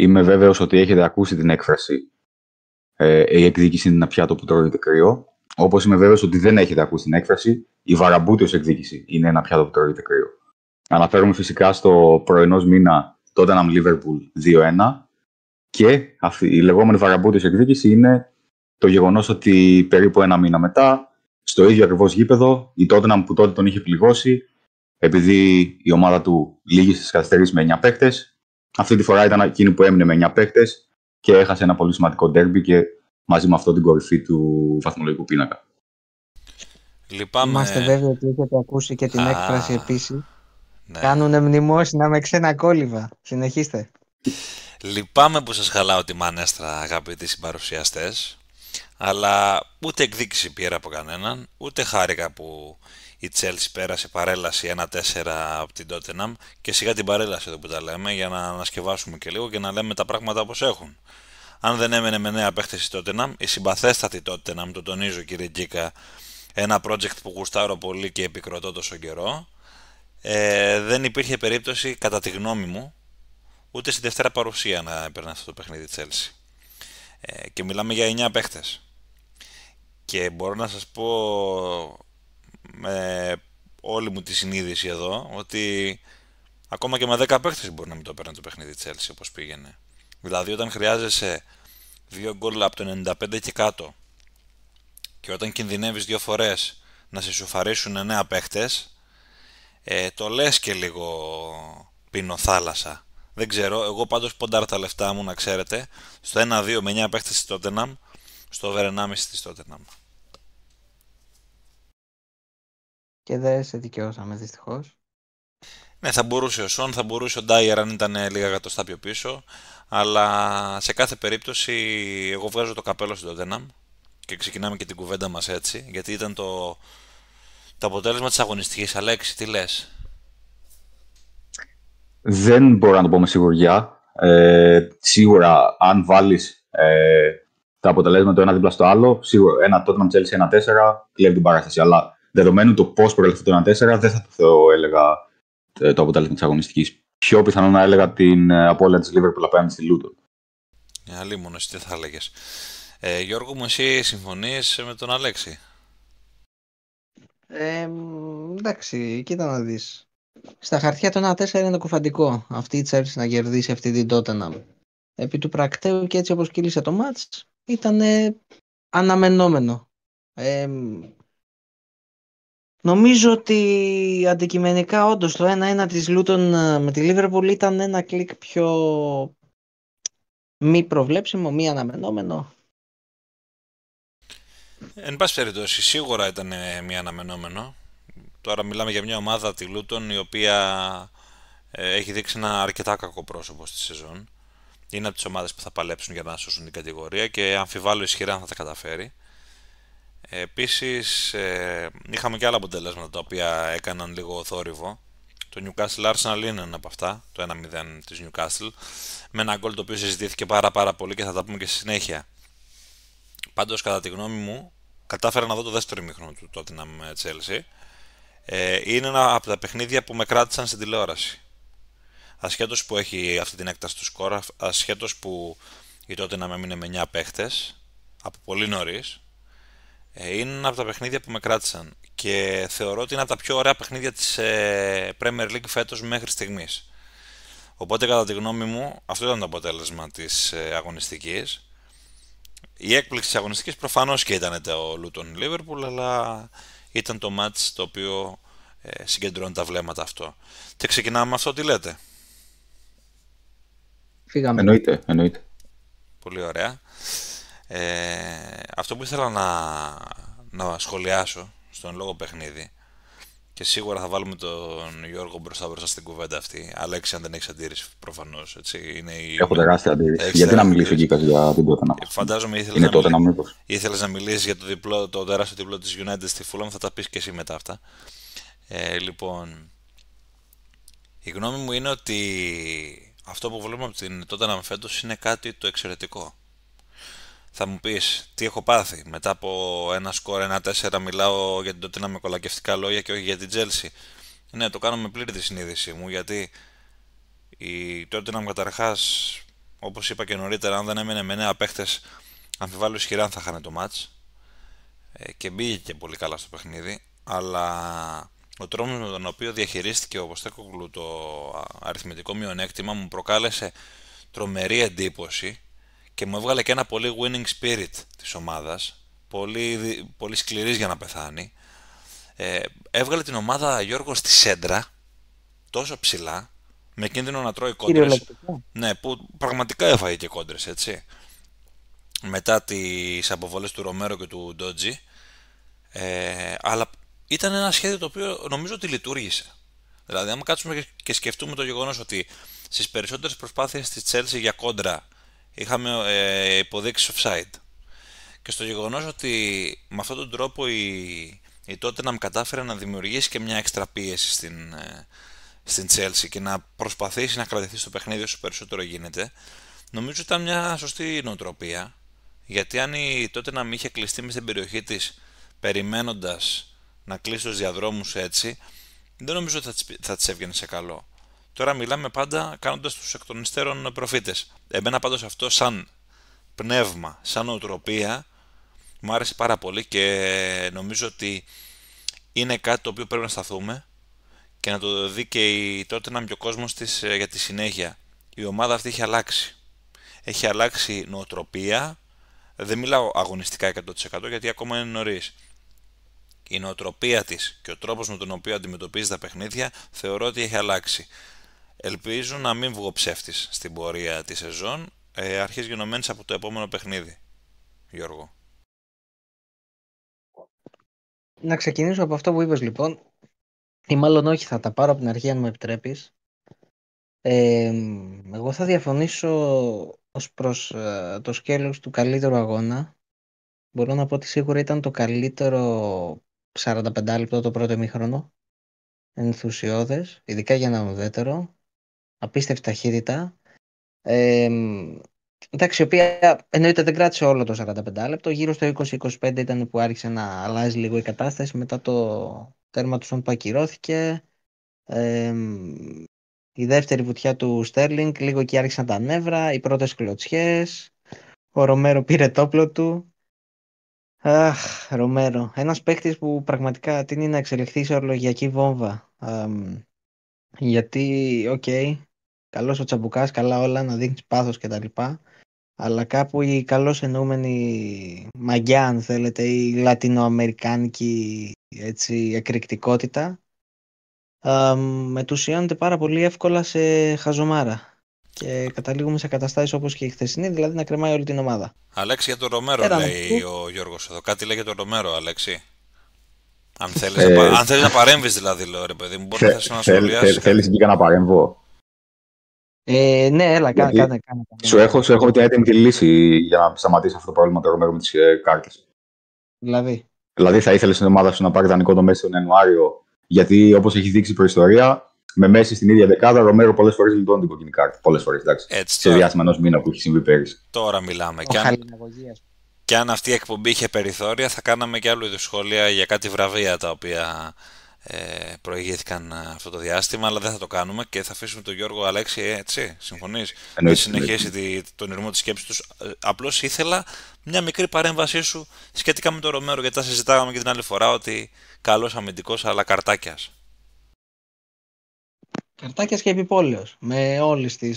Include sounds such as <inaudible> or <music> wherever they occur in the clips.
Είμαι βέβαιος ότι έχετε ακούσει την έκφραση ε, «Η εκδίκηση είναι ένα πιάτο που τρώγεται κρύο». Όπως είμαι βέβαιος ότι δεν έχετε ακούσει την έκφραση «Η βαραμπούτιος εκδίκηση είναι ένα πιάτο που τρώγεται κρύο». Αναφέρομαι φυσικά στο πρωινός μήνα Tottenham Liverpool 2-1 και η λεγόμενη βαραμπούτιος εκδίκηση είναι το γεγονός ότι περίπου ένα μήνα μετά στο ίδιο ακριβώς γήπεδο η Tottenham που τότε τον είχε πληγώσει επειδή η ομάδα του λύγει στις καθυστερήσεις με 9 παίκτες, αυτή τη φορά ήταν εκείνη που έμεινε με 9 παίκτες και έχασε ένα πολύ σημαντικό ντέρμπι και μαζί με αυτό την κορυφή του βαθμολογικού πίνακα. Λυπάμαι. Είμαστε βέβαιοι ότι έχετε ακούσει και την έκφραση επίσης. Ναι. Κάνουν μνημόσυνα με ξένα κόλληβα. Συνεχίστε. Λυπάμαι που σας χαλάω τη μανέστρα αγαπητοί συμπαρουσιαστές. αλλά ούτε εκδίκηση πήρα από κανέναν ούτε χάρηκα που η Chelsea πέρασε παρέλαση 1-4 από την Tottenham και σιγά την παρέλαση εδώ που τα λέμε για να ανασκευάσουμε και λίγο και να λέμε τα πράγματα όπως έχουν. Αν δεν έμενε με νέα παίχτες η Tottenham, η συμπαθέστατη Tottenham, το τονίζω κύριε Τζίκα, ένα project που γουστάρω πολύ και επικροτώ τόσο καιρό, ε, δεν υπήρχε περίπτωση κατά τη γνώμη μου ούτε στη δευτέρα παρουσία να έπαιρνε αυτό το παιχνίδι τη Chelsea. Ε, και μιλάμε για 9 παίχτες. Και μπορώ να σας πω με όλη μου τη συνείδηση εδώ ότι ακόμα και με 10 παίχτες μπορεί να μην το παίρνει το παιχνίδι της Chelsea όπως πήγαινε. Δηλαδή όταν χρειάζεσαι δύο γκολ από το 95 και κάτω και όταν κινδυνεύεις δύο φορές να σε σουφαρίσουν νέα παίχτες ε, το λες και λίγο πίνω θάλασσα. Δεν ξέρω, εγώ πάντως ποντάρα τα λεφτά μου να ξέρετε στο 1-2 με 9 παίχτες στη Tottenham στο over 1,5 στη Tottenham. και δεν σε δικαιώσαμε δυστυχώς. Ναι, θα μπορούσε ο Σον, θα μπορούσε ο Ντάιερ αν ήταν λίγα γατοστά πιο πίσω. Αλλά σε κάθε περίπτωση, εγώ βγάζω το καπέλο στον Τότεναμ και ξεκινάμε και την κουβέντα μας έτσι. Γιατί ήταν το, το αποτέλεσμα της αγωνιστικής. Αλέξη, τι λες. Δεν μπορώ να το πω με σιγουριά. Ε, σίγουρα, αν βάλεις ε, τα αποτελέσματα το ένα δίπλα στο άλλο, σίγουρα ένα Tottenham Chelsea 1-4 κλέβει την παράσταση. Αλλά δεδομένου το πώς προέλθει το 1-4, δεν θα το έλεγα ε, το αποτέλεσμα της αγωνιστικής. Πιο πιθανό να έλεγα την ε, απώλεια της Liverpool απέναντι στη Λούτον. Ε, Αλλήμον, εσύ τι θα έλεγες. Ε, Γιώργο μου, εσύ συμφωνείς με τον Αλέξη. Ε, εντάξει, κοίτα να δεις. Στα χαρτιά το 1-4 είναι το κουφαντικό. Αυτή η Chelsea να κερδίσει αυτή την να... Επί του πρακτέου και έτσι όπως κυλήσε το μάτς ήταν αναμενόμενο. Ε, Νομίζω ότι αντικειμενικά όντως το 1-1 της Λούτων ε, με τη Λίβερπουλ ήταν ένα κλικ πιο μη προβλέψιμο, μη αναμενόμενο. Εν πάση περιπτώσει, σίγουρα ήταν ε, μη αναμενόμενο. Τώρα μιλάμε για μια ομάδα τη Λούτων η οποία ε, έχει δείξει ένα αρκετά κακό πρόσωπο στη σεζόν. Είναι από τις ομάδες που θα παλέψουν για να σώσουν την κατηγορία και αμφιβάλλω ισχυρά αν θα τα καταφέρει. Επίσης ε, είχαμε και άλλα αποτελέσματα τα οποία έκαναν λίγο θόρυβο. Το Newcastle Arsenal είναι ένα από αυτά, το 1-0 της Newcastle, με ένα γκολ το οποίο συζητήθηκε πάρα πάρα πολύ και θα τα πούμε και στη συνέχεια. Πάντως κατά τη γνώμη μου, κατάφερα να δω το δεύτερο ημίχρονο του Tottenham ε, Chelsea. Ε, είναι ένα από τα παιχνίδια που με κράτησαν στην τηλεόραση. Ασχέτως που έχει αυτή την έκταση του σκορ, ασχέτως που η Tottenham έμεινε με 9 παίχτες, από πολύ νωρίς, ε, είναι από τα παιχνίδια που με κράτησαν και θεωρώ ότι είναι από τα πιο ωραία παιχνίδια της ε, Premier League φέτος μέχρι στιγμής. Οπότε κατά τη γνώμη μου αυτό ήταν το αποτέλεσμα της ε, αγωνιστικής. Η έκπληξη της αγωνιστικής προφανώς και ήταν το Luton Liverpool αλλά ήταν το μάτς το οποίο ε, συγκεντρώνει τα βλέμματα αυτό. Και ξεκινάμε αυτό, τι λέτε. Φύγαμε. Εννοείται, εννοείται. Πολύ ωραία. Ε, αυτό που ήθελα να, να σχολιάσω στον λόγο παιχνίδι και σίγουρα θα βάλουμε τον Γιώργο μπροστά μπροστά στην κουβέντα αυτή. Αλέξη, αν δεν έχεις αντίρρηση, προφανώς. Η... Έχω τεράστια αντίρρηση. Γιατί να μιλήσει ο Γκίκα για την τότε να Φαντάζομαι ήθελες να, τότε να μιλήσεις για το, διπλό, το τεράστιο διπλό της United στη Φούλαμ, Θα τα πεις και εσύ μετά αυτά. Ε, λοιπόν, η γνώμη μου είναι ότι αυτό που βλέπουμε από την τότε να είναι κάτι το εξαιρετικό θα μου πεις τι έχω πάθει. Μετά από ένα σκορ 1-4 μιλάω για την να με κολακευτικά λόγια και όχι για την Τζέλση. Ναι, το κάνω με πλήρη τη συνείδησή μου γιατί η μου καταρχάς, όπως είπα και νωρίτερα, αν δεν έμενε με νέα παίχτε, αμφιβάλλω ισχυρά αν θα χάνε το μάτ. Ε, και μπήκε και πολύ καλά στο παιχνίδι. Αλλά ο τρόπο με τον οποίο διαχειρίστηκε ο Ποστέκογλου το αριθμητικό μειονέκτημα μου προκάλεσε τρομερή εντύπωση και μου έβγαλε και ένα πολύ winning spirit της ομάδας, πολύ, πολύ σκληρής για να πεθάνει. Ε, έβγαλε την ομάδα Γιώργος στη σέντρα, τόσο ψηλά, με κίνδυνο να τρώει κόντρες. Ναι, που πραγματικά έφαγε και κόντρες, έτσι. Μετά τις αποβολές του Ρομέρο και του Ντότζι. Ε, αλλά ήταν ένα σχέδιο το οποίο νομίζω ότι λειτουργήσε. Δηλαδή, αν κάτσουμε και σκεφτούμε το γεγονός ότι στις περισσότερες προσπάθειες της Τσέλση για κόντρα είχαμε ε, υποδείξει offside. Και στο γεγονός ότι με αυτόν τον τρόπο η, η Tottenham κατάφερε να δημιουργήσει και μια έξτρα πίεση στην, ε, στην Chelsea και να προσπαθήσει να κρατηθεί στο παιχνίδι όσο περισσότερο γίνεται, νομίζω ήταν μια σωστή νοοτροπία. Γιατί αν η Tottenham είχε κλειστεί μες στην περιοχή της περιμένοντας να κλείσει τους διαδρόμους έτσι, δεν νομίζω ότι θα, θα έβγαινε σε καλό. Τώρα μιλάμε πάντα κάνοντας τους εκ των υστέρων προφήτες. Εμένα πάντως αυτό σαν πνεύμα, σαν οτροπία, μου άρεσε πάρα πολύ και νομίζω ότι είναι κάτι το οποίο πρέπει να σταθούμε και να το δει και η, τότε να μπει ο κόσμος της ε, για τη συνέχεια. Η ομάδα αυτή έχει αλλάξει. Έχει αλλάξει νοοτροπία, δεν μιλάω αγωνιστικά 100% γιατί ακόμα είναι νωρίς. Η νοοτροπία της και ο τρόπος με τον οποίο αντιμετωπίζει τα παιχνίδια θεωρώ ότι έχει αλλάξει. Ελπίζω να μην βγω ψεύτης στην πορεία τη σεζόν, ε, αρχές γενομένε από το επόμενο παιχνίδι. Γιώργο. Να ξεκινήσω από αυτό που είπες λοιπόν ή μάλλον όχι θα τα πάρω από την αρχή αν μου επιτρέπεις ε, εγώ θα διαφωνήσω ως προς ε, το σκέλος του καλύτερου αγώνα μπορώ να πω ότι σίγουρα ήταν το καλύτερο 45 λεπτό το πρώτο εμίχρονο ενθουσιώδες ειδικά για ένα ουδέτερο απίστευτη ταχύτητα. Ε, εντάξει, η οποία εννοείται δεν κράτησε όλο το 45 λεπτό. Γύρω στο 20-25 ήταν που άρχισε να αλλάζει λίγο η κατάσταση. Μετά το τέρμα του Σον που ακυρώθηκε. η δεύτερη βουτιά του Στέρλινγκ, λίγο εκεί άρχισαν τα νεύρα, οι πρώτες κλωτσιές, ο Ρομέρο πήρε τόπλο του. Αχ, Ρομέρο, ένας παίχτης που πραγματικά τίνει να εξελιχθεί σε ορολογιακή βόμβα. γιατί, οκ, okay, καλός ο τσαμπουκάς, καλά όλα, να δείχνεις πάθος κτλ. Αλλά κάπου η καλώς εννοούμενη μαγιά, αν θέλετε, η λατινοαμερικάνικη έτσι, εκρηκτικότητα, μετουσιώνεται πάρα πολύ εύκολα σε χαζομάρα. Και καταλήγουμε σε καταστάσεις όπως και η χθεσινή, δηλαδή να κρεμάει όλη την ομάδα. Αλέξη, για τον Ρομέρο, λέει ο Γιώργος εδώ. Κάτι λέει για τον Ρομέρο, Αλέξη. Αν θέλεις ε, να, να παρέμβεις, δηλαδή, λέω ρε παιδί μου, μπορεί να θε να σχολιάσει. Θέλει να παρέμβω. Ε, ναι, έλα, κάνε, κάνε, κάνε, κάνε. Σου έχω, σου έχω την έτοιμη τη λύση για να σταματήσει αυτό το πρόβλημα το Ρομέρο με τις ε, κάρτες. Δηλαδή. Δηλαδή θα ήθελες στην ομάδα σου να πάρει δανεικό το Μέση τον Ιανουάριο, γιατί όπως έχει δείξει η προϊστορία, με Μέση στην ίδια δεκάδα, Ρομέρο πολλές φορές λιτώνει την κόκκινη κάρτα. Πολλές φορές, εντάξει. Έτσι, στο διάστημα ενός μήνα που έχει συμβεί πέρυσι. Τώρα μιλάμε. Και αν, και αν αυτή η εκπομπή είχε περιθώρια, θα κάναμε και άλλου είδους σχόλια για κάτι βραβεία τα οποία ε, προηγήθηκαν ε, αυτό το διάστημα, αλλά δεν θα το κάνουμε και θα αφήσουμε τον Γιώργο Αλέξη ε, έτσι. Συμφωνείς. να συνεχίσει τη, τον ηρμό της σκέψης τους. Ε, Απλώς ήθελα μια μικρή παρέμβασή σου σχετικά με τον Ρωμέρο γιατί τα συζητάγαμε και την άλλη φορά ότι καλός αμυντικός, αλλά καρτάκιας. Καρτάκιας και επιπόλαιος. Με όλες τις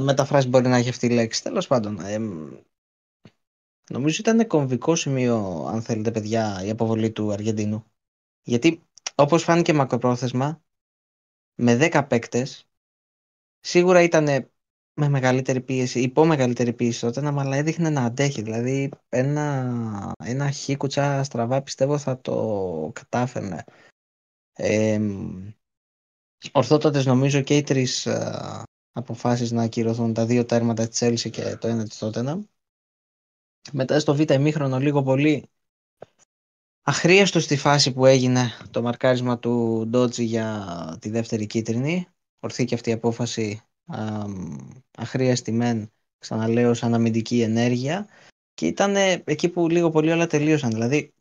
μεταφράσεις μπορεί να έχει αυτή η λέξη. Τέλος πάντων. Ε, νομίζω ήταν κομβικό σημείο, αν θέλετε, παιδιά, η αποβολή του Αργεντίνου. Γιατί όπως φάνηκε μακροπρόθεσμα, με 10 παίκτες, σίγουρα ήταν με μεγαλύτερη πίεση, υπό μεγαλύτερη πίεση τότε, αλλά έδειχνε να αντέχει. Δηλαδή, ένα, ένα χίκουτσα στραβά πιστεύω θα το κατάφερνε. Ε, ορθότατες νομίζω και οι τρεις ε, αποφάσεις να ακυρωθούν τα δύο τέρματα της Έλση και το ένα της Tottenham. Μετά στο β' ημίχρονο λίγο πολύ Αχρίαστος στη φάση που έγινε το μαρκάρισμα του Ντότζι για τη δεύτερη κίτρινη. Ορθή και αυτή η απόφαση α, αχρίαστη μεν, ξαναλέω, σαν αμυντική ενέργεια. Και ήταν εκεί που λίγο πολύ όλα τελείωσαν. Δηλαδή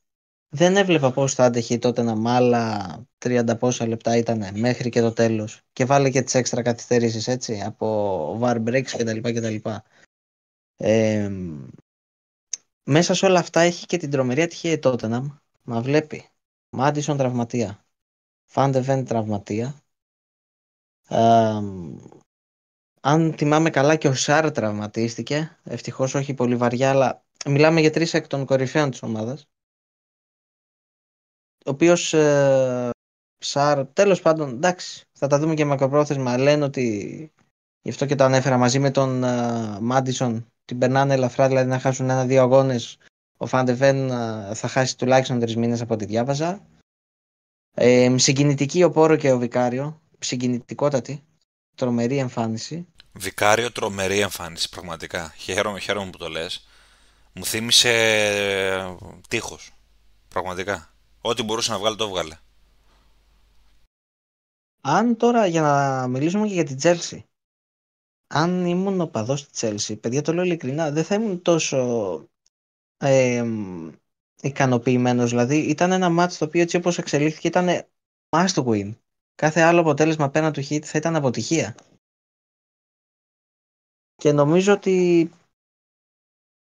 δεν έβλεπα πώς θα άντεχε τότε να μάλα 30 πόσα λεπτά ήταν μέχρι και το τέλος και βάλε και τις έξτρα καθυστερήσεις έτσι από var breaks κτλ. μέσα σε όλα αυτά έχει και την τρομερή ατυχία η Tottenham Μα βλέπει. Μάντισον τραυματία. Φαντεβέν τραυματία. Ε, αν θυμάμαι καλά και ο Σάρ τραυματίστηκε. Ευτυχώς όχι πολύ βαριά, αλλά μιλάμε για τρεις εκ των κορυφαίων της ομάδας. Ο οποίος ε, Σάρ, τέλος πάντων, εντάξει, θα τα δούμε και μακροπρόθεσμα. Λένε ότι, γι' αυτό και το ανέφερα μαζί με τον ε, Μάντισον, την περνάνε ελαφρά, δηλαδή να χάσουν ένα-δύο αγώνες ο Φαντεβέν θα χάσει τουλάχιστον τρεις μήνες από ό,τι διάβαζα. Ε, συγκινητική ο Πόρο και ο Βικάριο. Συγκινητικότατη. Τρομερή εμφάνιση. Βικάριο, τρομερή εμφάνιση, πραγματικά. Χαίρομαι, χαίρομαι που το λες. Μου θύμισε ε, τείχος. Πραγματικά. Ό,τι μπορούσε να βγάλει, το βγάλε. Αν τώρα για να μιλήσουμε και για την Τσέλσι. Αν ήμουν οπαδό τη Τσέλσι, παιδιά το λέω ειλικρινά, δεν θα ήμουν τόσο ε, ικανοποιημένος. Δηλαδή ήταν ένα μάτς το οποίο έτσι όπως εξελίχθηκε ήταν must win. Κάθε άλλο αποτέλεσμα πέραν του hit θα ήταν αποτυχία. Και νομίζω ότι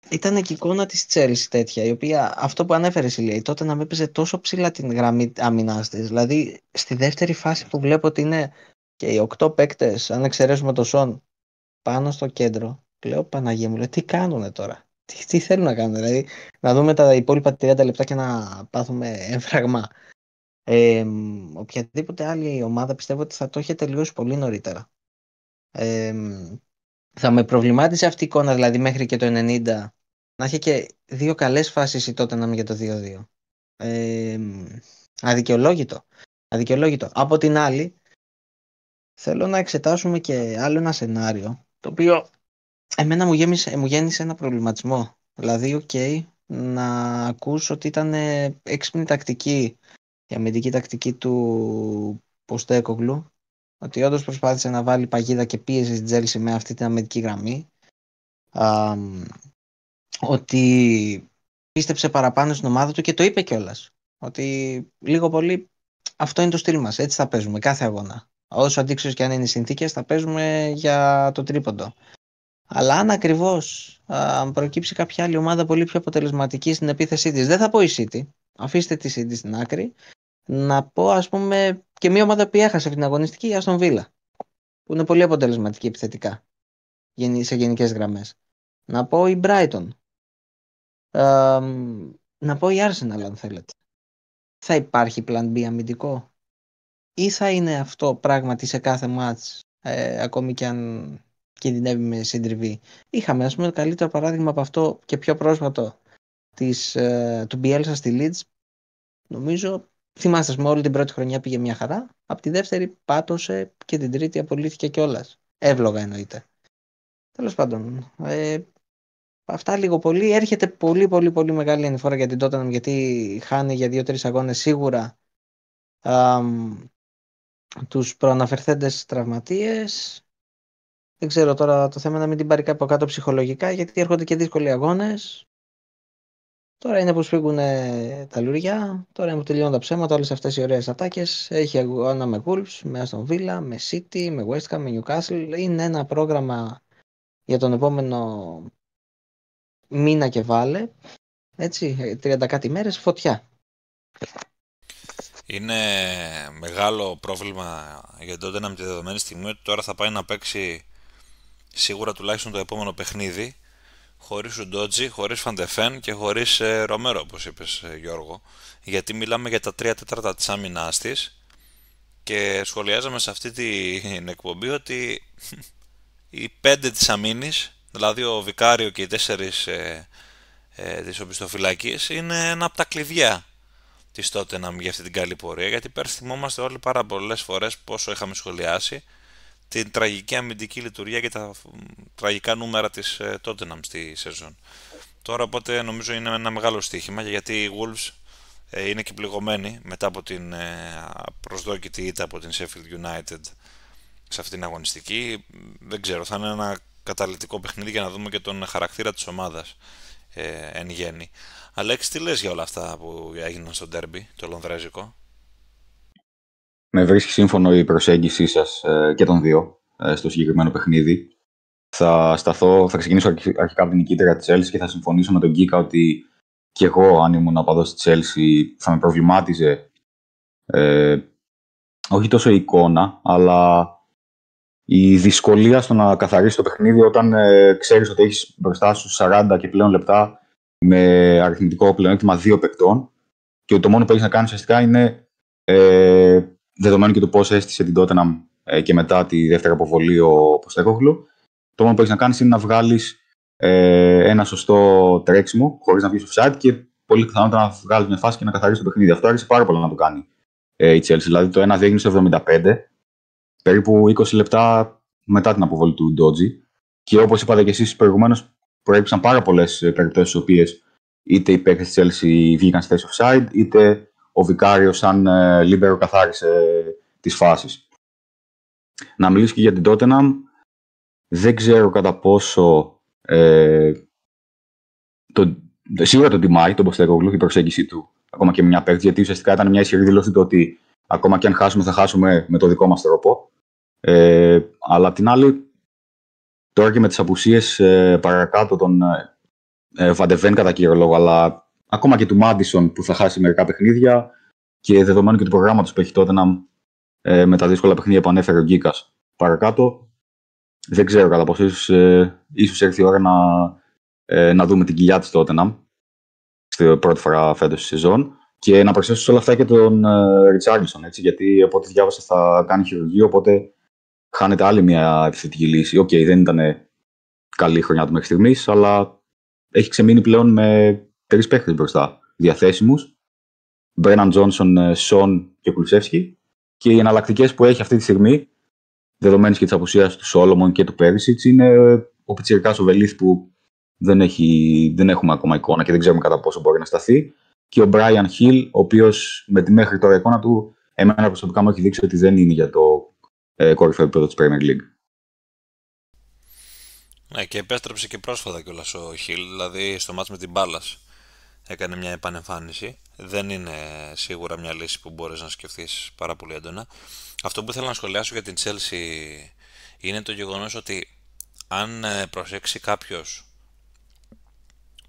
ήταν και η εικόνα της τσέλση τέτοια, η οποία αυτό που ανέφερε η Λέη τότε να με έπαιζε τόσο ψηλά την γραμμή αμυνάς της. Δηλαδή στη δεύτερη φάση που βλέπω ότι είναι και οι οκτώ παίκτες, αν εξαιρέσουμε το Σον, πάνω στο κέντρο, λέω Παναγία μου, τι κάνουνε τώρα τι, τι θέλουν να κάνουν, δηλαδή να δούμε τα υπόλοιπα 30 λεπτά και να πάθουμε έμφραγμα. οποιαδήποτε άλλη ομάδα πιστεύω ότι θα το είχε τελειώσει πολύ νωρίτερα. θα με προβλημάτισε αυτή η εικόνα δηλαδή μέχρι και το 90 να είχε και δύο καλές φάσεις η τότε να μην για το 2-2. Ε, αδικαιολόγητο. αδικαιολόγητο. Από την άλλη θέλω να εξετάσουμε και άλλο ένα σενάριο το οποίο εμένα μου, γέμισε, μου γέννησε ένα προβληματισμό. Δηλαδή, οκ, να ακούσω ότι ήταν ε, έξυπνη τακτική, η αμυντική τακτική του Ποστέκογλου, ότι όντως προσπάθησε να βάλει παγίδα και πίεση στην Τζέλση με αυτή την αμυντική γραμμή. Α, ότι πίστεψε παραπάνω στην ομάδα του και το είπε κιόλας. Ότι λίγο πολύ αυτό είναι το στυλ μας. Έτσι θα παίζουμε κάθε αγώνα. Όσο αντίξω και αν είναι οι συνθήκες, θα παίζουμε για το τρίποντο. Αλλά αν ακριβώς προκύψει κάποια άλλη ομάδα πολύ πιο αποτελεσματική στην επίθεσή της, δεν θα πω η City. Αφήστε τη City στην άκρη. Να πω, ας πούμε, και μια ομάδα που έχασε την αγωνιστική, η Aston Villa. Που είναι πολύ αποτελεσματική επιθετικά σε γενικές γραμμές. Να πω η Brighton. Ε, να πω η Arsenal, αν θέλετε. Θα υπάρχει plan B αμυντικό ή θα είναι αυτό πράγματι σε κάθε μάτς ε, ακόμη και αν κινδυνεύει με συντριβή. Είχαμε, ας πούμε, καλύτερο παράδειγμα από αυτό και πιο πρόσφατο της, ε, του Bielsa στη Leeds. Νομίζω, θυμάστε, με όλη την πρώτη χρονιά πήγε μια χαρά. Από τη δεύτερη πάτωσε και την τρίτη απολύθηκε κιόλας. Εύλογα εννοείται. Τέλος πάντων, ε, αυτά λίγο πολύ. Έρχεται πολύ πολύ πολύ μεγάλη ανηφόρα για την Tottenham γιατί χάνει για δυο τρει αγώνες σίγουρα του τους προαναφερθέντες δεν ξέρω τώρα το θέμα να μην την πάρει κάπου κάτω ψυχολογικά γιατί έρχονται και δύσκολοι αγώνες. Τώρα είναι που σφίγγουν τα λουριά, τώρα είναι που τελειώνουν τα ψέματα, όλες αυτές οι ωραίες ατάκες. Έχει αγώνα με Wolves, με Aston Villa, με City, με West Ham, με Newcastle. Είναι ένα πρόγραμμα για τον επόμενο μήνα και βάλε. Έτσι, 30 κάτι μέρες φωτιά. Είναι μεγάλο πρόβλημα για τον να με τη δεδομένη στιγμή ότι τώρα θα πάει να παίξει σίγουρα τουλάχιστον το επόμενο παιχνίδι χωρίς Ουντότζι, χωρίς Φαντεφέν και χωρίς ε, Ρομέρο όπως είπες ε, Γιώργο γιατί μιλάμε για τα τρία τέταρτα της άμυνάς της και σχολιάζαμε σε αυτή την εκπομπή ότι οι πέντε της αμύνης, δηλαδή ο Βικάριο και οι τέσσερις ε, ε, της είναι ένα από τα κλειδιά της τότε να για αυτή την καλή πορεία γιατί πέρσι θυμόμαστε όλοι πάρα πολλές φορές πόσο είχαμε σχολιάσει την τραγική αμυντική λειτουργία και τα τραγικά νούμερα της ε, Tottenham στη σεζόν. Τώρα οπότε νομίζω είναι ένα μεγάλο στοίχημα γιατί οι Wolves ε, είναι και πληγωμένοι μετά από την ε, προσδόκητη ήττα από την Sheffield United σε αυτήν την αγωνιστική. Δεν ξέρω, θα είναι ένα καταλητικό παιχνίδι για να δούμε και τον χαρακτήρα της ομάδας εν γέννη. Αλέξη, τι λες για όλα αυτά που έγιναν στο ντέρμπι, το λονδρέζικο. Με βρίσκει σύμφωνο η προσέγγιση σας ε, και των δύο ε, στο συγκεκριμένο παιχνίδι. Θα, σταθώ, θα ξεκινήσω αρχικά από την νικήτρια της Chelsea και θα συμφωνήσω με τον Κίκα ότι κι εγώ, αν ήμουν απαδό της Chelsea, θα με προβλημάτιζε ε, όχι τόσο η εικόνα, αλλά η δυσκολία στο να καθαρίσει το παιχνίδι όταν ε, ξέρεις ότι έχεις μπροστά σου 40 και πλέον λεπτά με αριθμητικό πλεονέκτημα δύο παικτών και ότι το μόνο που έχεις να κάνεις ουσιαστικά είναι ε, δεδομένου και του πώ αίσθησε την Tottenham ε, και μετά τη δεύτερη αποβολή ο Ποστέκογλου, το μόνο που έχεις να κάνεις είναι να βγάλεις ε, ένα σωστό τρέξιμο χωρίς να βγεις offside και πολύ πιθανότατα να βγάλεις μια φάση και να καθαρίσει το παιχνίδι. Αυτό άρεσε πάρα πολύ να το κάνει ε, η Chelsea. Δηλαδή το 1 διέγνωσε 75, περίπου 20 λεπτά μετά την αποβολή του Ντότζι. Και όπως είπατε και εσείς προηγουμένως, προέκυψαν πάρα πολλές περιπτώσεις στις οποίες είτε οι παίκτες της Chelsea βγήκαν στη θέση offside, είτε ο βικάριος σαν ε, Λίμπερο καθάρισε ε, τις φάσεις. Να μιλήσω και για την Tottenham. Δεν ξέρω κατά πόσο ε, το, σίγουρα τον τιμάει τον Ποστέκογλου και η προσέγγιση του ακόμα και μια παίκτη, γιατί ουσιαστικά ήταν μια ισχυρή δήλωση ότι ακόμα και αν χάσουμε θα χάσουμε με το δικό μας τρόπο. Ε, αλλά την άλλη, τώρα και με τις απουσίες ε, παρακάτω των ε, Βαντεβέν κατά κύριο λόγο, αλλά ακόμα και του Μάντισον που θα χάσει μερικά παιχνίδια και δεδομένου και του προγράμματος που έχει τότε να, ε, με τα δύσκολα παιχνίδια που ανέφερε ο Γκίκας παρακάτω. Δεν ξέρω κατά πόσο. Ίσως, ε, ίσως έρθει η ώρα να, ε, να δούμε την κοιλιά της τότε να. στην πρώτη φορά φέτος τη σεζόν. Και να προσθέσω σε όλα αυτά και τον ε, Ριτσάρλισον. έτσι, γιατί από ό,τι διάβασα θα κάνει χειρουργείο. Οπότε χάνεται άλλη μια επιθετική λύση. Οκ, okay, δεν ήταν καλή χρονιά του μέχρι στιγμής, αλλά έχει ξεμείνει πλέον με τρεις παίχτε μπροστά διαθέσιμους. Μπρέναν Τζόνσον, ε, Σον και Κουλσεύσκι. Και οι εναλλακτικές που έχει αυτή τη στιγμή, δεδομένε και της απουσίας του Σόλομον και του Πέρυσιτ, είναι ε, ο Πιτσυρικά ο Βελίθ που δεν, έχει, δεν έχουμε ακόμα εικόνα και δεν ξέρουμε κατά πόσο μπορεί να σταθεί. Και ο Μπράιαν Χιλ, ο οποίος με τη μέχρι τώρα εικόνα του, εμένα προσωπικά μου έχει δείξει ότι δεν είναι για το ε, κορυφαίο επίπεδο της Premier League. Ναι, και επέστρεψε και πρόσφατα κιόλας ο Χιλ, δηλαδή στο μάτς με την Μπάλας έκανε μια επανεμφάνιση. Δεν είναι σίγουρα μια λύση που μπορείς να σκεφτείς πάρα πολύ έντονα. Αυτό που ήθελα να σχολιάσω για την Chelsea είναι το γεγονός ότι αν ε, προσέξει κάποιος.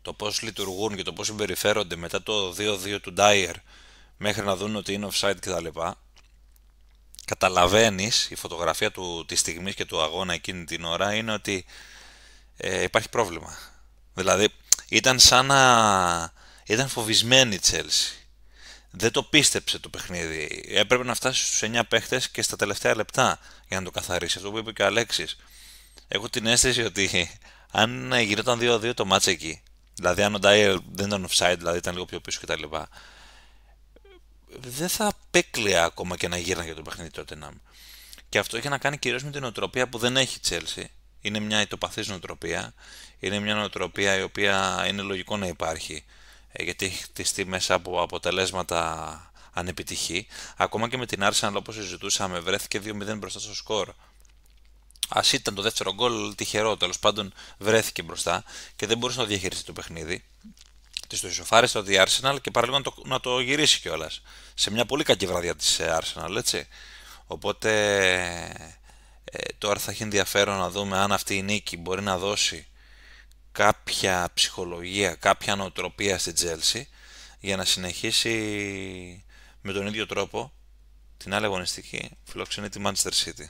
το πώς λειτουργούν και το πώς συμπεριφέρονται μετά το 2-2 του Dyer μέχρι να δουν ότι είναι offside κτλ. καταλαβαίνεις, η φωτογραφία του, της στιγμής και του αγώνα εκείνη την ώρα είναι ότι ε, υπάρχει πρόβλημα. Δηλαδή ήταν σαν να ήταν φοβισμένη η Chelsea. Δεν το πίστεψε το παιχνίδι. Έπρεπε να φτάσει στους 9 παίχτες και στα τελευταία λεπτά για να το καθαρίσει. Αυτό που είπε και ο Αλέξης. Έχω την αίσθηση ότι αν γινόταν 2-2 το μάτς εκεί, δηλαδή αν ο Ντάιερ δεν ήταν offside, δηλαδή ήταν λίγο πιο πίσω κτλ. Δεν θα απέκλεια ακόμα και να γύρνα για το παιχνίδι τότε να Και αυτό έχει να κάνει κυρίως με την οτροπία που δεν έχει η Chelsea. Είναι μια ητοπαθή νοοτροπία. Είναι μια νοοτροπία η οποία είναι λογικό να υπάρχει ε, γιατί έχει χτιστεί μέσα από αποτελέσματα ανεπιτυχή. Ακόμα και με την Arsenal όπως συζητούσαμε βρέθηκε 2-0 μπροστά στο σκορ. Ας ήταν το δεύτερο γκολ τυχερό, τέλος πάντων βρέθηκε μπροστά και δεν μπορούσε να διαχειριστεί το παιχνίδι. Της το ισοφάρισε ότι η Arsenal και παράλληλα να το, να το γυρίσει κιόλας. Σε μια πολύ κακή βραδιά της ε, Arsenal, έτσι. Οπότε ε, τώρα θα έχει ενδιαφέρον να δούμε αν αυτή η νίκη μπορεί να δώσει κάποια ψυχολογία, κάποια νοοτροπία στη Τζέλση για να συνεχίσει με τον ίδιο τρόπο την άλλη αγωνιστική φιλοξενή τη Manchester City.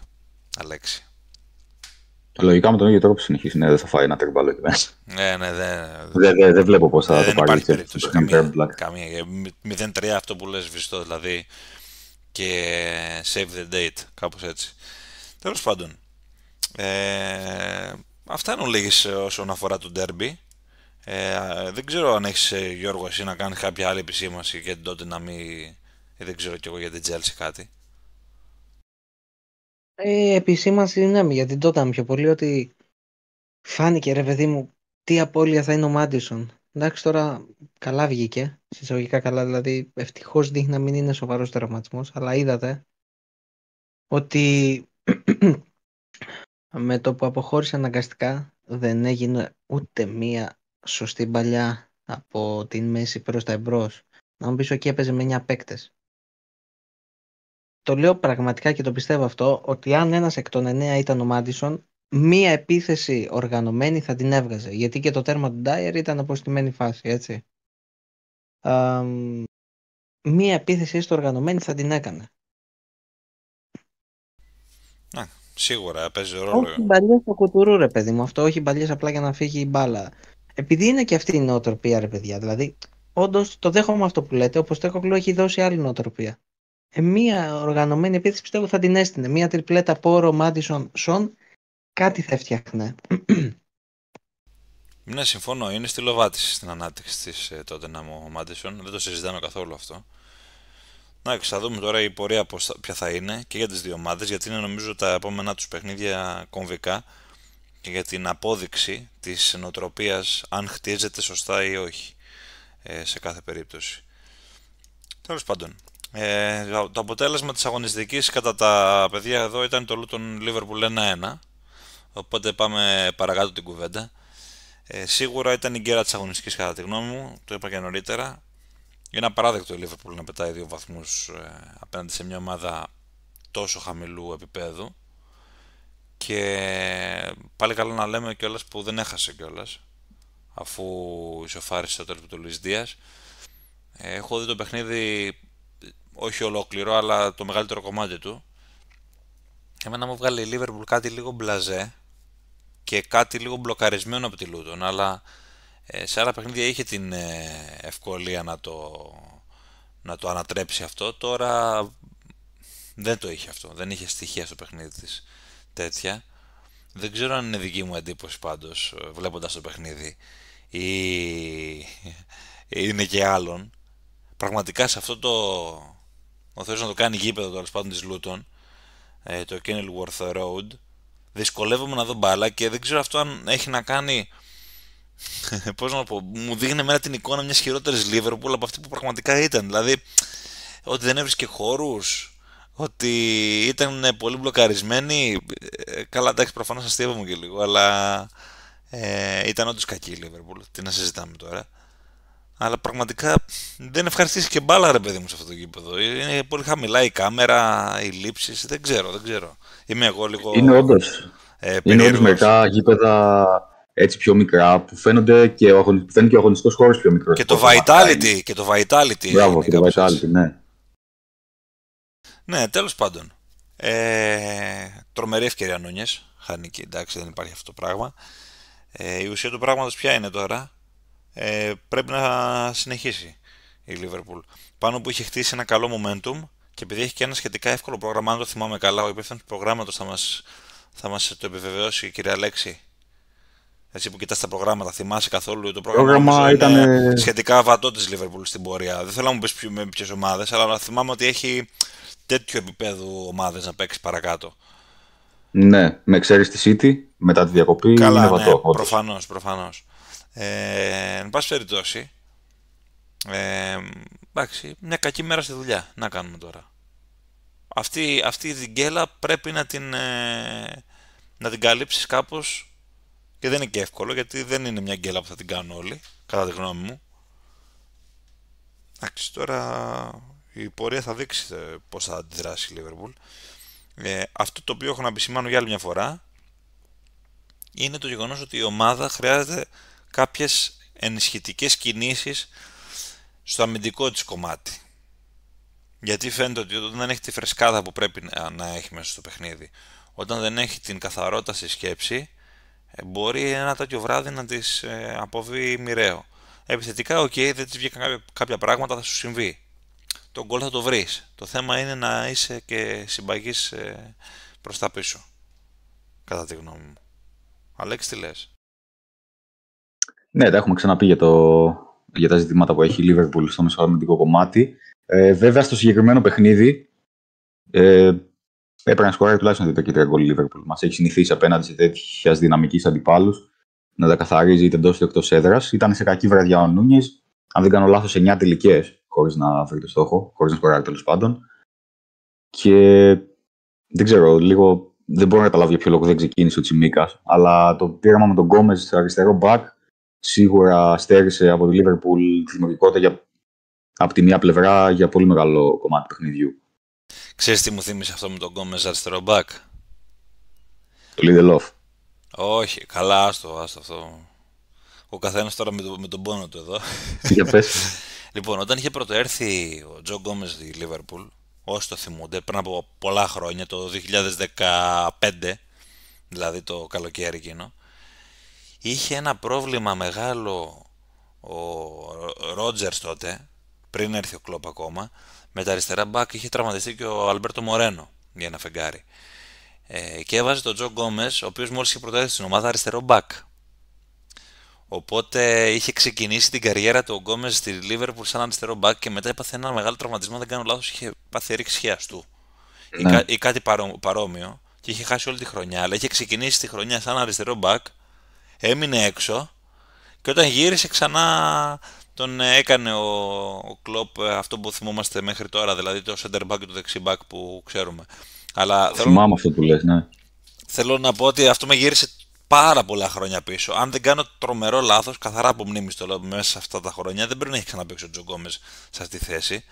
Αλέξη. Λογικά με τον ίδιο τρόπο συνεχίσει, ναι, δεν θα φάει ένα τρεμπάλο εκεί μέσα. Ναι, ναι, δεν. Δεν δε, δε βλέπω πώς θα δεν το πάρει. Δεν περίπτωση. Καμία. καμία 0-3 ε, αυτό που λες, βιστό δηλαδή. Και save the date, κάπως έτσι. Τέλος πάντων. Ε, Αυτά είναι ολίγες ε, όσον αφορά το ντέρμπι. Ε, δεν ξέρω αν έχεις ε, Γιώργο εσύ να κάνεις κάποια άλλη επισήμαση για την τότε να μην... Ε, δεν ξέρω κι εγώ για την Chelsea κάτι. Ε, επισήμαση ναι, για την τότε πιο πολύ ότι φάνηκε ρε παιδί μου τι απώλεια θα είναι ο Μάντισον. Εντάξει τώρα καλά βγήκε, συσσαγωγικά καλά δηλαδή ευτυχώς δείχνει να μην είναι σοβαρός τραυματισμό, αλλά είδατε ότι με το που αποχώρησε αναγκαστικά δεν έγινε ούτε μία σωστή παλιά από την μέση προς τα εμπρός. Να μου πεις ότι έπαιζε με 9 παίκτες. Το λέω πραγματικά και το πιστεύω αυτό, ότι αν ένας εκ των 9 ήταν ο Μάντισον, μία επίθεση οργανωμένη θα την έβγαζε. Γιατί και το τέρμα του Ντάιερ ήταν αποστημένη φάση, έτσι. μία επίθεση έστω οργανωμένη θα την έκανε. Ναι, Σίγουρα παίζει ρόλο. Όχι μπαλιές στο κουτουρού, ρε παιδί μου. Αυτό όχι μπαλιές απλά για να φύγει η μπάλα. Επειδή είναι και αυτή η νοοτροπία, ρε παιδιά. Δηλαδή, όντως το δέχομαι αυτό που λέτε. Όπως το Κοκλό έχει δώσει άλλη νοοτροπία. Ε, μία οργανωμένη επίθεση πιστεύω θα την έστεινε. Μία τριπλέτα πόρο, Μάντισον, Σον. Κάτι θα έφτιαχνε. Ναι, συμφωνώ. Είναι στη Λοβάτηση στην ανάπτυξη της ε, τότε να μου ο Μάντισον. Δεν το συζητάμε καθόλου αυτό. Να θα δούμε τώρα η πορεία ποια θα είναι και για τις δύο ομάδες γιατί είναι νομίζω τα επόμενα τους παιχνίδια κομβικά και για την απόδειξη της νοοτροπίας αν χτίζεται σωστά ή όχι ε, σε κάθε περίπτωση. Τέλος πάντων, ε, το αποτέλεσμα της αγωνιστικής κατά τα παιδιά εδώ ήταν το Λούτον Λίβερπουλ 1-1 οπότε πάμε παρακάτω την κουβέντα. Ε, σίγουρα ήταν η γκέρα της αγωνιστικής κατά τη γνώμη μου, το είπα και νωρίτερα. Είναι απαράδεκτο η Λίβερπουλ να πετάει δύο βαθμούς ε, απέναντι σε μια ομάδα τόσο χαμηλού επίπεδου και πάλι καλό να λέμε κιόλας που δεν έχασε κιόλας αφού ισοφάρισε το τέλο του Λουίς Δίας. Ε, έχω δει το παιχνίδι όχι ολόκληρο αλλά το μεγαλύτερο κομμάτι του. Εμένα μου βγάλει η Λίβερπουλ κάτι λίγο μπλαζέ και κάτι λίγο μπλοκαρισμένο από τη Λούτον αλλά ε, σε άλλα παιχνίδια είχε την ε, ευκολία να το, να το ανατρέψει αυτό. Τώρα δεν το είχε αυτό. Δεν είχε στοιχεία στο παιχνίδι της τέτοια. Δεν ξέρω αν είναι δική μου εντύπωση πάντως ε, βλέποντας το παιχνίδι ή <laughs> είναι και άλλων. Πραγματικά σε αυτό το... Ο Θεός να το κάνει γήπεδο τέλος πάντων της Λούτων, το Kenilworth Road, δυσκολεύομαι να δω μπάλα και δεν ξέρω αυτό αν έχει να κάνει <laughs> Πώς να πω, μου δείχνει εμένα την εικόνα μιας χειρότερης Λίβερπουλ από αυτή που πραγματικά ήταν. Δηλαδή, ότι δεν έβρισκε χώρους, ότι ήταν ε, πολύ μπλοκαρισμένοι. Ε, καλά, εντάξει, προφανώς αστείευα μου και λίγο, αλλά ε, ήταν όντως κακή η Λίβερπουλ. Τι να συζητάμε τώρα. Αλλά πραγματικά δεν ευχαριστήσει και μπάλα, ρε παιδί μου, σε αυτό το γήπεδο. Είναι πολύ χαμηλά η κάμερα, οι λήψεις. Δεν ξέρω, δεν ξέρω. Είμαι εγώ λίγο. Είναι όντως. Ε, Είναι γήπεδα έτσι πιο μικρά που φαίνονται και ο, φαίνεται και ο αγωνιστικός χώρος πιο μικρός. Και το vitality. Και το vitality. Μπράβο, και το vitality, ναι. Ναι, τέλος πάντων. Ε, τρομερή ευκαιρία Νούνιες. Χάνικη, εντάξει, δεν υπάρχει αυτό το πράγμα. Ε, η ουσία του πράγματος ποια είναι τώρα. Ε, πρέπει να συνεχίσει η Liverpool. Πάνω που είχε χτίσει ένα καλό momentum και επειδή έχει και ένα σχετικά εύκολο πρόγραμμα, αν το θυμάμαι καλά, ο υπεύθυνος του προγράμματος θα μας θα μας το επιβεβαιώσει, η κυρία Λέξη. Εσύ που κοιτάς τα προγράμματα, θυμάσαι καθόλου το πρόγραμμα. ήταν σχετικά βατό της Λίβερπουλ στην πορεία. Δεν θέλω να μου πεις με ποιες ομάδες, αλλά θυμάμαι ότι έχει τέτοιο επίπεδο ομάδες να παίξει παρακάτω. Ναι, με ξέρεις τη City μετά τη διακοπή. Καλά, είναι βατό, ναι, προφανώς. Προφανώς. Ε, εν πάση περιπτώσει, ε, εντάξει, μια κακή μέρα στη δουλειά. Να κάνουμε τώρα. Αυτή, αυτή η διγκέλα πρέπει να την, ε, να την καλύψεις κάπως και δεν είναι και εύκολο γιατί δεν είναι μια γκέλα που θα την κάνουν όλοι, κατά τη γνώμη μου. Εντάξει, τώρα η πορεία θα δείξει ε, πώς θα αντιδράσει η Λίβερπουλ. Ε, αυτό το οποίο έχω να επισημάνω για άλλη μια φορά είναι το γεγονός ότι η ομάδα χρειάζεται κάποιες ενισχυτικές κινήσεις στο αμυντικό της κομμάτι. Γιατί φαίνεται ότι όταν δεν έχει τη φρεσκάδα που πρέπει να έχει μέσα στο παιχνίδι, όταν δεν έχει την καθαρότητα στη σκέψη, ε, μπορεί ένα τέτοιο βράδυ να τη ε, αποβεί μοιραίο. Επιθετικά, οκ, okay, δεν της βγήκαν κάποια, πράγματα, θα σου συμβεί. Το γκολ θα το βρεις. Το θέμα είναι να είσαι και συμπαγής ε, προς τα πίσω. Κατά τη γνώμη μου. Αλέξη, τι λες. Ναι, τα έχουμε ξαναπεί για, το, για τα ζητήματα που έχει η Liverpool στο μεσοαμυντικό κομμάτι. Ε, βέβαια, στο συγκεκριμένο παιχνίδι, ε, Έπρεπε να σκοράρει τουλάχιστον τα και γκολ Λίβερπουλ. Μας έχει συνηθίσει απέναντι σε τέτοια δυναμική αντιπάλους να τα καθαρίζει είτε εντός είτε εκτός έδρας. Ήταν σε κακή βραδιά ο Νούνιες. Αν δεν κάνω λάθος, 9 τελικές χωρίς να βρει το στόχο, χωρίς να σκοράρει τέλος πάντων. Και δεν ξέρω, λίγο δεν μπορώ να καταλάβω για ποιο λόγο δεν ξεκίνησε ο Τσιμίκας. Αλλά το πείραμα με τον Γκόμες στο αριστερό μπακ σίγουρα στέρισε από τη Λίβερπουλ τη δημιουργικότητα για, από τη μία πλευρά για πολύ μεγάλο κομμάτι του παιχνιδιού. Ξέρεις τι μου θύμισε αυτό με τον Γκόμες αριστερό μπακ. Το Λίντελοφ. Όχι, καλά, άστο, άστο αυτό. Ο καθένας τώρα με, το, με, τον πόνο του εδώ. Για πες. <laughs> λοιπόν, όταν είχε πρωτοέρθει ο Τζο Γκόμες στη Λίβερπουλ, όσοι το θυμούνται, πριν από πολλά χρόνια, το 2015, δηλαδή το καλοκαίρι εκείνο, είχε ένα πρόβλημα μεγάλο ο Ρότζερ τότε, πριν έρθει ο Κλόπ ακόμα, με τα αριστερά μπακ είχε τραυματιστεί και ο Αλμπέρτο Μορένο για ένα φεγγάρι. Ε, και έβαζε τον Τζο Γκόμες, ο οποίος μόλις είχε προτάσει στην ομάδα αριστερό μπακ. Οπότε είχε ξεκινήσει την καριέρα του ο Γκόμες στη Λίβερπουλ σαν αριστερό μπακ και μετά έπαθε ένα μεγάλο τραυματισμό. Δεν κάνω λάθος, είχε πάθει ρήξη του. Ναι. Ή, κα, ή, κάτι παρόμοιο και είχε χάσει όλη τη χρονιά. Αλλά είχε ξεκινήσει τη χρονιά σαν αριστερό μπακ, έμεινε έξω και όταν γύρισε ξανά τον ε, έκανε ο, ο Κλόπ ε, αυτό που θυμόμαστε μέχρι τώρα, δηλαδή το center back και το δεξί back που ξέρουμε. Αλλά θέλω... Θυμάμαι αυτό που λες, ναι. Θέλω να πω ότι αυτό με γύρισε πάρα πολλά χρόνια πίσω. Αν δεν κάνω τρομερό λάθος, καθαρά από μνήμης στο λόγο μέσα σε αυτά τα χρόνια, δεν πρέπει να έχει ξαναπέξει ο Τζογκόμες σε αυτή τη θέση.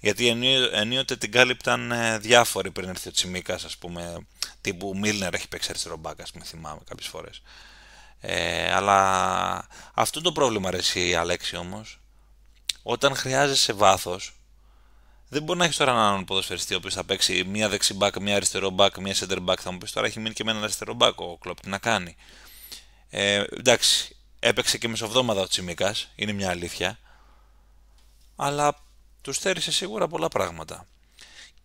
Γιατί ενίοτε την κάλυπταν ε, διάφοροι πριν έρθει ο Τσιμίκας, ας πούμε, τύπου Μίλνερ έχει παίξει αριστερό μπακ, ας πούμε, θυμάμαι κάποιες φορές. Ε, αλλά αυτό το πρόβλημα αρέσει η Αλέξη όμως, όταν χρειάζεσαι βάθος, δεν μπορεί να έχεις τώρα έναν ποδοσφαιριστή ο οποίος θα παίξει μία δεξί μπακ, μία αριστερό μπακ, μία center μπακ, Θα μου πεις τώρα έχει μείνει και με έναν αριστερό μπακ ο κλοπ, τι να κάνει. Ε, εντάξει, έπαιξε και μεσοβδόμαδα ο Τσιμίκας, είναι μια αλήθεια. Αλλά τους στέρισε σίγουρα πολλά πράγματα.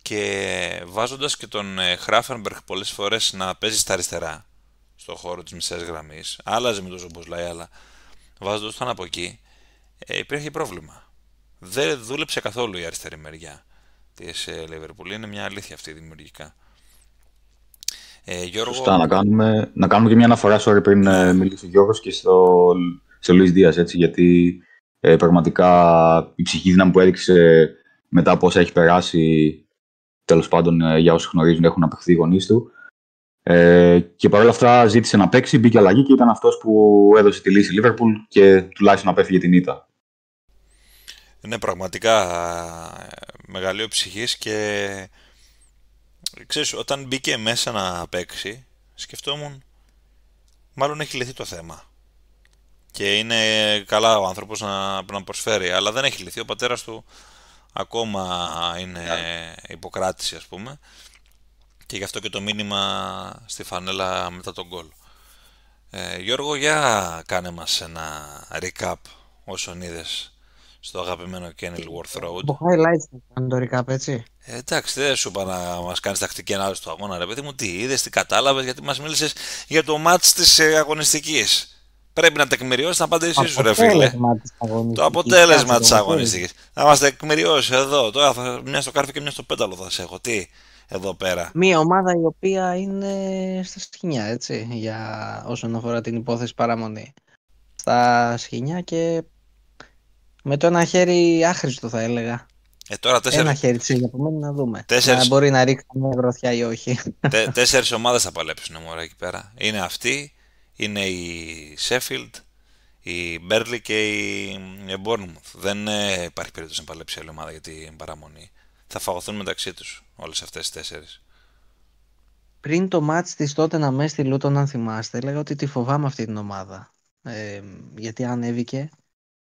Και βάζοντας και τον ε, Χράφενμπεργκ πολλές φορές να παίζει στα αριστερά, στο χώρο της μισή γραμμής, άλλαζε με τον Ζομποσλάι, αλλά βάζοντας τον από εκεί, ε, υπήρχε πρόβλημα. Δεν δούλεψε καθόλου η αριστερή μεριά της ε, Λίβερπουλ. Είναι μια αλήθεια αυτή δημιουργικά. Ε, Γιώργο... Σωστά, να κάνουμε, να κάνουμε και μια αναφορά, sorry, πριν ε, μιλήσει ο Γιώργος και στο, σε Λουίς Δίας, έτσι, γιατί ε, πραγματικά η ψυχή δύναμη που έδειξε μετά από όσα έχει περάσει, τέλος πάντων, ε, για όσου γνωρίζουν, έχουν απεχθεί οι γονείς του, ε, και παρόλα αυτά ζήτησε να παίξει, μπήκε αλλαγή και ήταν αυτός που έδωσε τη λύση Λίβερπουλ και τουλάχιστον απέφυγε την ήττα. Ναι, πραγματικά ε, μεγαλείο ψυχής και ξέρεις, όταν μπήκε μέσα να παίξει, σκεφτόμουν μάλλον έχει λυθεί το θέμα. Και είναι καλά ο άνθρωπος να, να προσφέρει, αλλά δεν έχει λυθεί. Ο πατέρας του ακόμα είναι υποκράτηση, ναι. ας πούμε. Και γι' αυτό και το μήνυμα στη φανέλα μετά τον γκολ. Ε, Γιώργο, για κάνε μας ένα recap όσον είδες στο αγαπημένο Kenilworth ε, Road. Το highlights να το recap, έτσι. Ε, εντάξει, δεν σου είπα να μας κάνεις τακτική ανάλυση του αγώνα, ρε παιδί μου. Τι είδες, τι κατάλαβες, γιατί μας μίλησες για το match της ε, αγωνιστικής. Πρέπει να τεκμηριώσεις να απαντήσεις σου, ρε φίλε. Το αποτέλεσμα τη αγωνιστική. Να μας τεκμηριώσεις εδώ. Τώρα μια στο κάρφι και μια στο πέταλο θα σε έχω. Τι εδώ πέρα. Μία ομάδα η οποία είναι στα σκηνιά, έτσι, για όσον αφορά την υπόθεση παραμονή. Στα σκηνιά και με το ένα χέρι άχρηστο θα έλεγα. Ε, τώρα τέσσερι... Ένα χέρι της να δούμε. Τέσσερι... μπορεί να ρίξει μια γροθιά ή όχι. Τέ, τέσσερις ομάδες θα παλέψουν ε, μωρά εκεί πέρα. Είναι αυτή, είναι η Sheffield, η Μπέρλι και η Bournemouth. Δεν ε, υπάρχει περίπτωση να παλέψει άλλη ομάδα για την παραμονή θα φαγωθούν μεταξύ τους όλες αυτές τις τέσσερις. Πριν το μάτς της τότε να μες στη Λούτον, αν θυμάστε, έλεγα ότι τη φοβάμαι αυτή την ομάδα. Ε, γιατί ανέβηκε,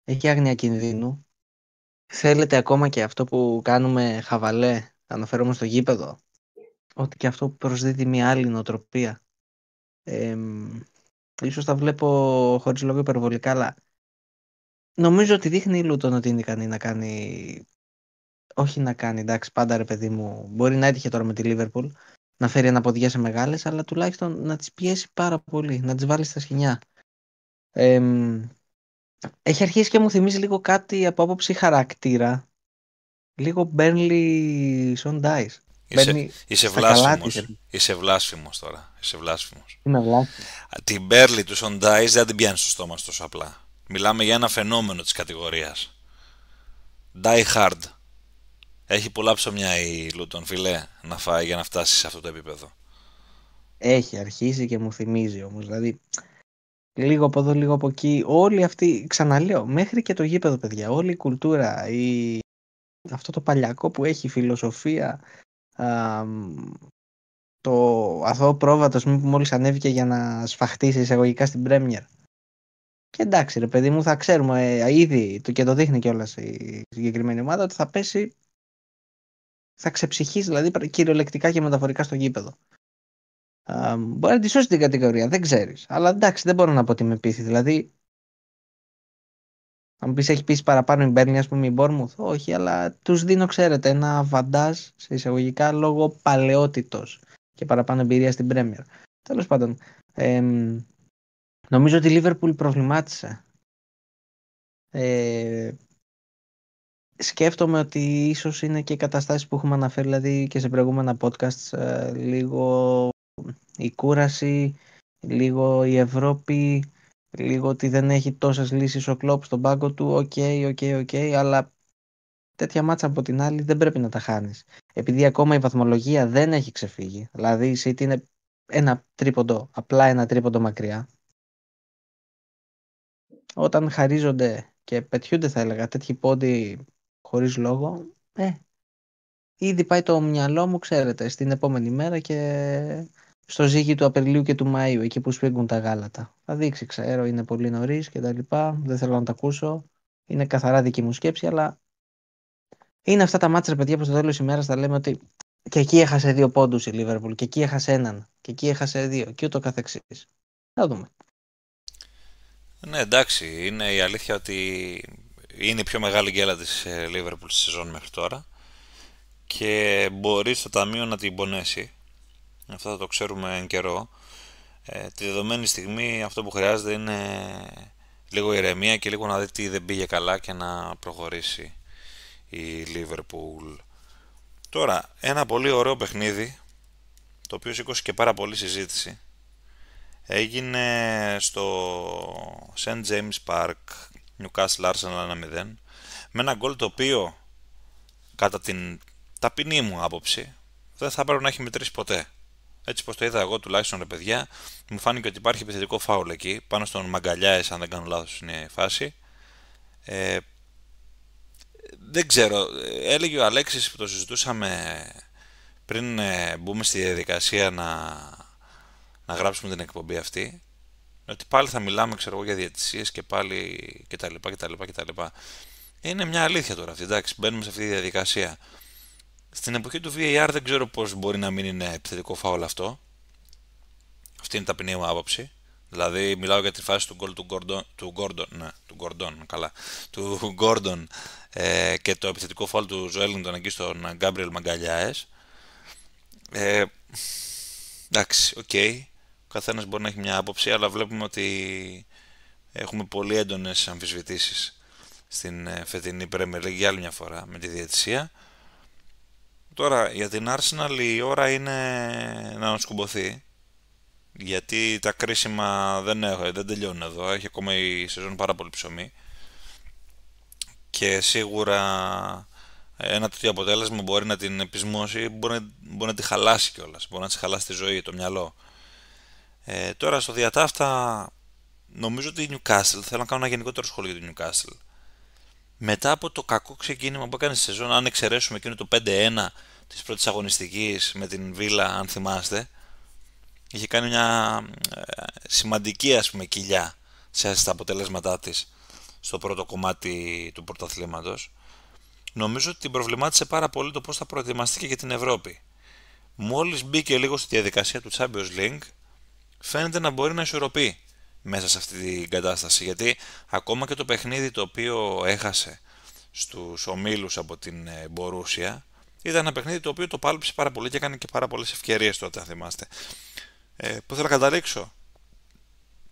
έχει άγνοια κινδύνου. Θέλετε ακόμα και αυτό που κάνουμε χαβαλέ, αναφέρομαι στο γήπεδο, ότι και αυτό προσδίδει μια άλλη νοοτροπία. Ε, ίσως τα βλέπω χωρίς λόγο υπερβολικά, αλλά νομίζω ότι δείχνει η Λούτον ότι είναι ικανή να κάνει όχι να κάνει, εντάξει, πάντα ρε παιδί μου. Μπορεί να έτυχε τώρα με τη Λίβερπουλ να φέρει ένα ποδιά σε μεγάλες αλλά τουλάχιστον να τις πιέσει πάρα πολύ, να τις βάλει στα σχοινιά. Ε, έχει αρχίσει και μου θυμίζει λίγο κάτι από άποψη χαρακτήρα. Λίγο Μπέρνλι Σον Ντάις. Είσαι βλάσφημος. Είσαι βλάσφημος τώρα. Είσαι βλάσφημος. Είμαι βλάσφημος. Την Μπέρνλι του Σον Ντάις δεν την πιάνεις στο στόμα σου απλά. Μιλάμε για ένα φαινόμενο της κατηγορίας. Die hard. Έχει πολλά ψωμιά η Λούτον, φιλέ, να φάει για να φτάσει σε αυτό το επίπεδο. Έχει αρχίσει και μου θυμίζει όμως, δηλαδή λίγο από εδώ, λίγο από εκεί, όλη αυτή, ξαναλέω, μέχρι και το γήπεδο παιδιά, όλη η κουλτούρα, η... αυτό το παλιακό που έχει, φιλοσοφία, α, το αθώο πρόβατος που μόλις ανέβηκε για να σφαχτεί σε εισαγωγικά στην Πρέμιερ. Και εντάξει ρε παιδί μου, θα ξέρουμε ε, ήδη, και το δείχνει κιόλας η συγκεκριμένη ομάδα, ότι θα πέσει θα ξεψυχήσει δηλαδή κυριολεκτικά και μεταφορικά στο γήπεδο. Uh, μπορεί να τη σώσει την κατηγορία, δεν ξέρεις. Αλλά εντάξει, δεν μπορώ να πω ότι με πείθει. Δηλαδή, αν μου έχει πείσει παραπάνω η Μπέρνη, ας πούμε η Μπόρμουθ, όχι, αλλά τους δίνω, ξέρετε, ένα βαντάζ σε εισαγωγικά λόγω παλαιότητος και παραπάνω εμπειρία στην Πρέμιερ. Τέλος πάντων, νομίζω ότι η Λίβερπουλ προβλημάτισε. Ε, σκέφτομαι ότι ίσως είναι και οι καταστάσεις που έχουμε αναφέρει δηλαδή και σε προηγούμενα podcast ε, λίγο η κούραση, λίγο η Ευρώπη, λίγο ότι δεν έχει τόσες λύσεις ο Κλόπ στον πάγκο του, οκ, οκ, οκ, αλλά τέτοια μάτσα από την άλλη δεν πρέπει να τα χάνεις. Επειδή ακόμα η βαθμολογία δεν έχει ξεφύγει, δηλαδή η City είναι ένα τρίποντο, απλά ένα τρίποντο μακριά. Όταν χαρίζονται και πετιούνται θα έλεγα τέτοιοι πόντοι χωρίς λόγο, ε, ήδη πάει το μυαλό μου, ξέρετε, στην επόμενη μέρα και στο ζύγι του Απριλίου και του Μαΐου, εκεί που σφίγγουν τα γάλατα. Θα δείξει, ξέρω, είναι πολύ νωρίς και τα λοιπά, δεν θέλω να τα ακούσω, είναι καθαρά δική μου σκέψη, αλλά είναι αυτά τα μάτσα, παιδιά, που στο τέλος ημέρα θα λέμε ότι και εκεί έχασε δύο πόντους η Λίβερπουλ, και εκεί έχασε έναν, και εκεί έχασε δύο, και ούτω Θα δούμε. Ναι, εντάξει, είναι η αλήθεια ότι είναι η πιο μεγάλη γκέλα της ε, Liverpool στη σεζόν μέχρι τώρα και μπορείς στο ταμείο να την πονέσει. Αυτό θα το ξέρουμε εν καιρό. Ε, τη δεδομένη στιγμή αυτό που χρειάζεται είναι λίγο ηρεμία και λίγο να δει τι δεν πήγε καλά και να προχωρήσει η Λίβερπουλ Τώρα, ένα πολύ ωραίο παιχνίδι, το οποίο σήκωσε και πάρα πολύ συζήτηση, έγινε στο St. James Park Newcastle Arsenal 0 με ένα γκολ το οποίο κατά την ταπεινή μου άποψη δεν θα έπρεπε να έχει μετρήσει ποτέ. Έτσι πως το είδα εγώ τουλάχιστον ρε παιδιά, μου φάνηκε ότι υπάρχει επιθετικό φάουλ εκεί, πάνω στον Μαγκαλιάες αν δεν κάνω λάθος είναι φάση. Ε, δεν ξέρω, έλεγε ο Αλέξης που το συζητούσαμε πριν ε, μπούμε στη διαδικασία να, να γράψουμε την εκπομπή αυτή, ότι πάλι θα μιλάμε ξέρω εγώ, για διατησίε και πάλι κτλ. τα κτλ. Είναι μια αλήθεια τώρα αυτή, εντάξει, μπαίνουμε σε αυτή τη διαδικασία. Στην εποχή του VAR δεν ξέρω πώς μπορεί να μην είναι επιθετικό φάουλ αυτό. Αυτή είναι η ταπεινή μου άποψη. Δηλαδή, μιλάω για τη φάση του γκολ του Γκόρντον, του Gordon του ναι, καλά, του Gordon ε, και το επιθετικό φάουλ του Ζουέλινγκτον εκεί στον Γκάμπριελ Μαγκαλιάε. εντάξει, οκ. Okay. Ο καθένας μπορεί να έχει μια άποψη, αλλά βλέπουμε ότι έχουμε πολύ έντονες αμφισβητήσεις στην ε, φετινή Premier League για άλλη μια φορά με τη διαιτησία. Τώρα για την Arsenal η ώρα είναι να σκουμποθεί γιατί τα κρίσιμα δεν, έχω, δεν τελειώνουν εδώ, έχει ακόμα η σεζόν πάρα πολύ ψωμί και σίγουρα ένα τέτοιο αποτέλεσμα μπορεί να την επισμώσει, μπορεί, μπορεί να τη χαλάσει κιόλας, μπορεί να της χαλάσει τη ζωή, το μυαλό. Ε, τώρα στο διατάφτα νομίζω ότι η Newcastle, θέλω να κάνω ένα γενικότερο σχόλιο για την Newcastle. Μετά από το κακό ξεκίνημα που έκανε στη σεζόν, αν εξαιρέσουμε εκείνο το 5-1 της πρώτης αγωνιστικής με την Βίλα, αν θυμάστε, είχε κάνει μια ε, σημαντική ας πούμε κοιλιά στα αποτελέσματά της στο πρώτο κομμάτι του πρωταθλήματος. Νομίζω ότι την προβλημάτισε πάρα πολύ το πώς θα προετοιμαστεί και για την Ευρώπη. Μόλις μπήκε λίγο στη διαδικασία του Champions League, φαίνεται να μπορεί να ισορροπεί μέσα σε αυτή την κατάσταση. Γιατί ακόμα και το παιχνίδι το οποίο έχασε στους ομίλους από την ε, Μπορούσια ήταν ένα παιχνίδι το οποίο το πάλεψε πάρα πολύ και έκανε και πάρα πολλές ευκαιρίες τότε, αν θυμάστε. Ε, που θέλω να καταλήξω.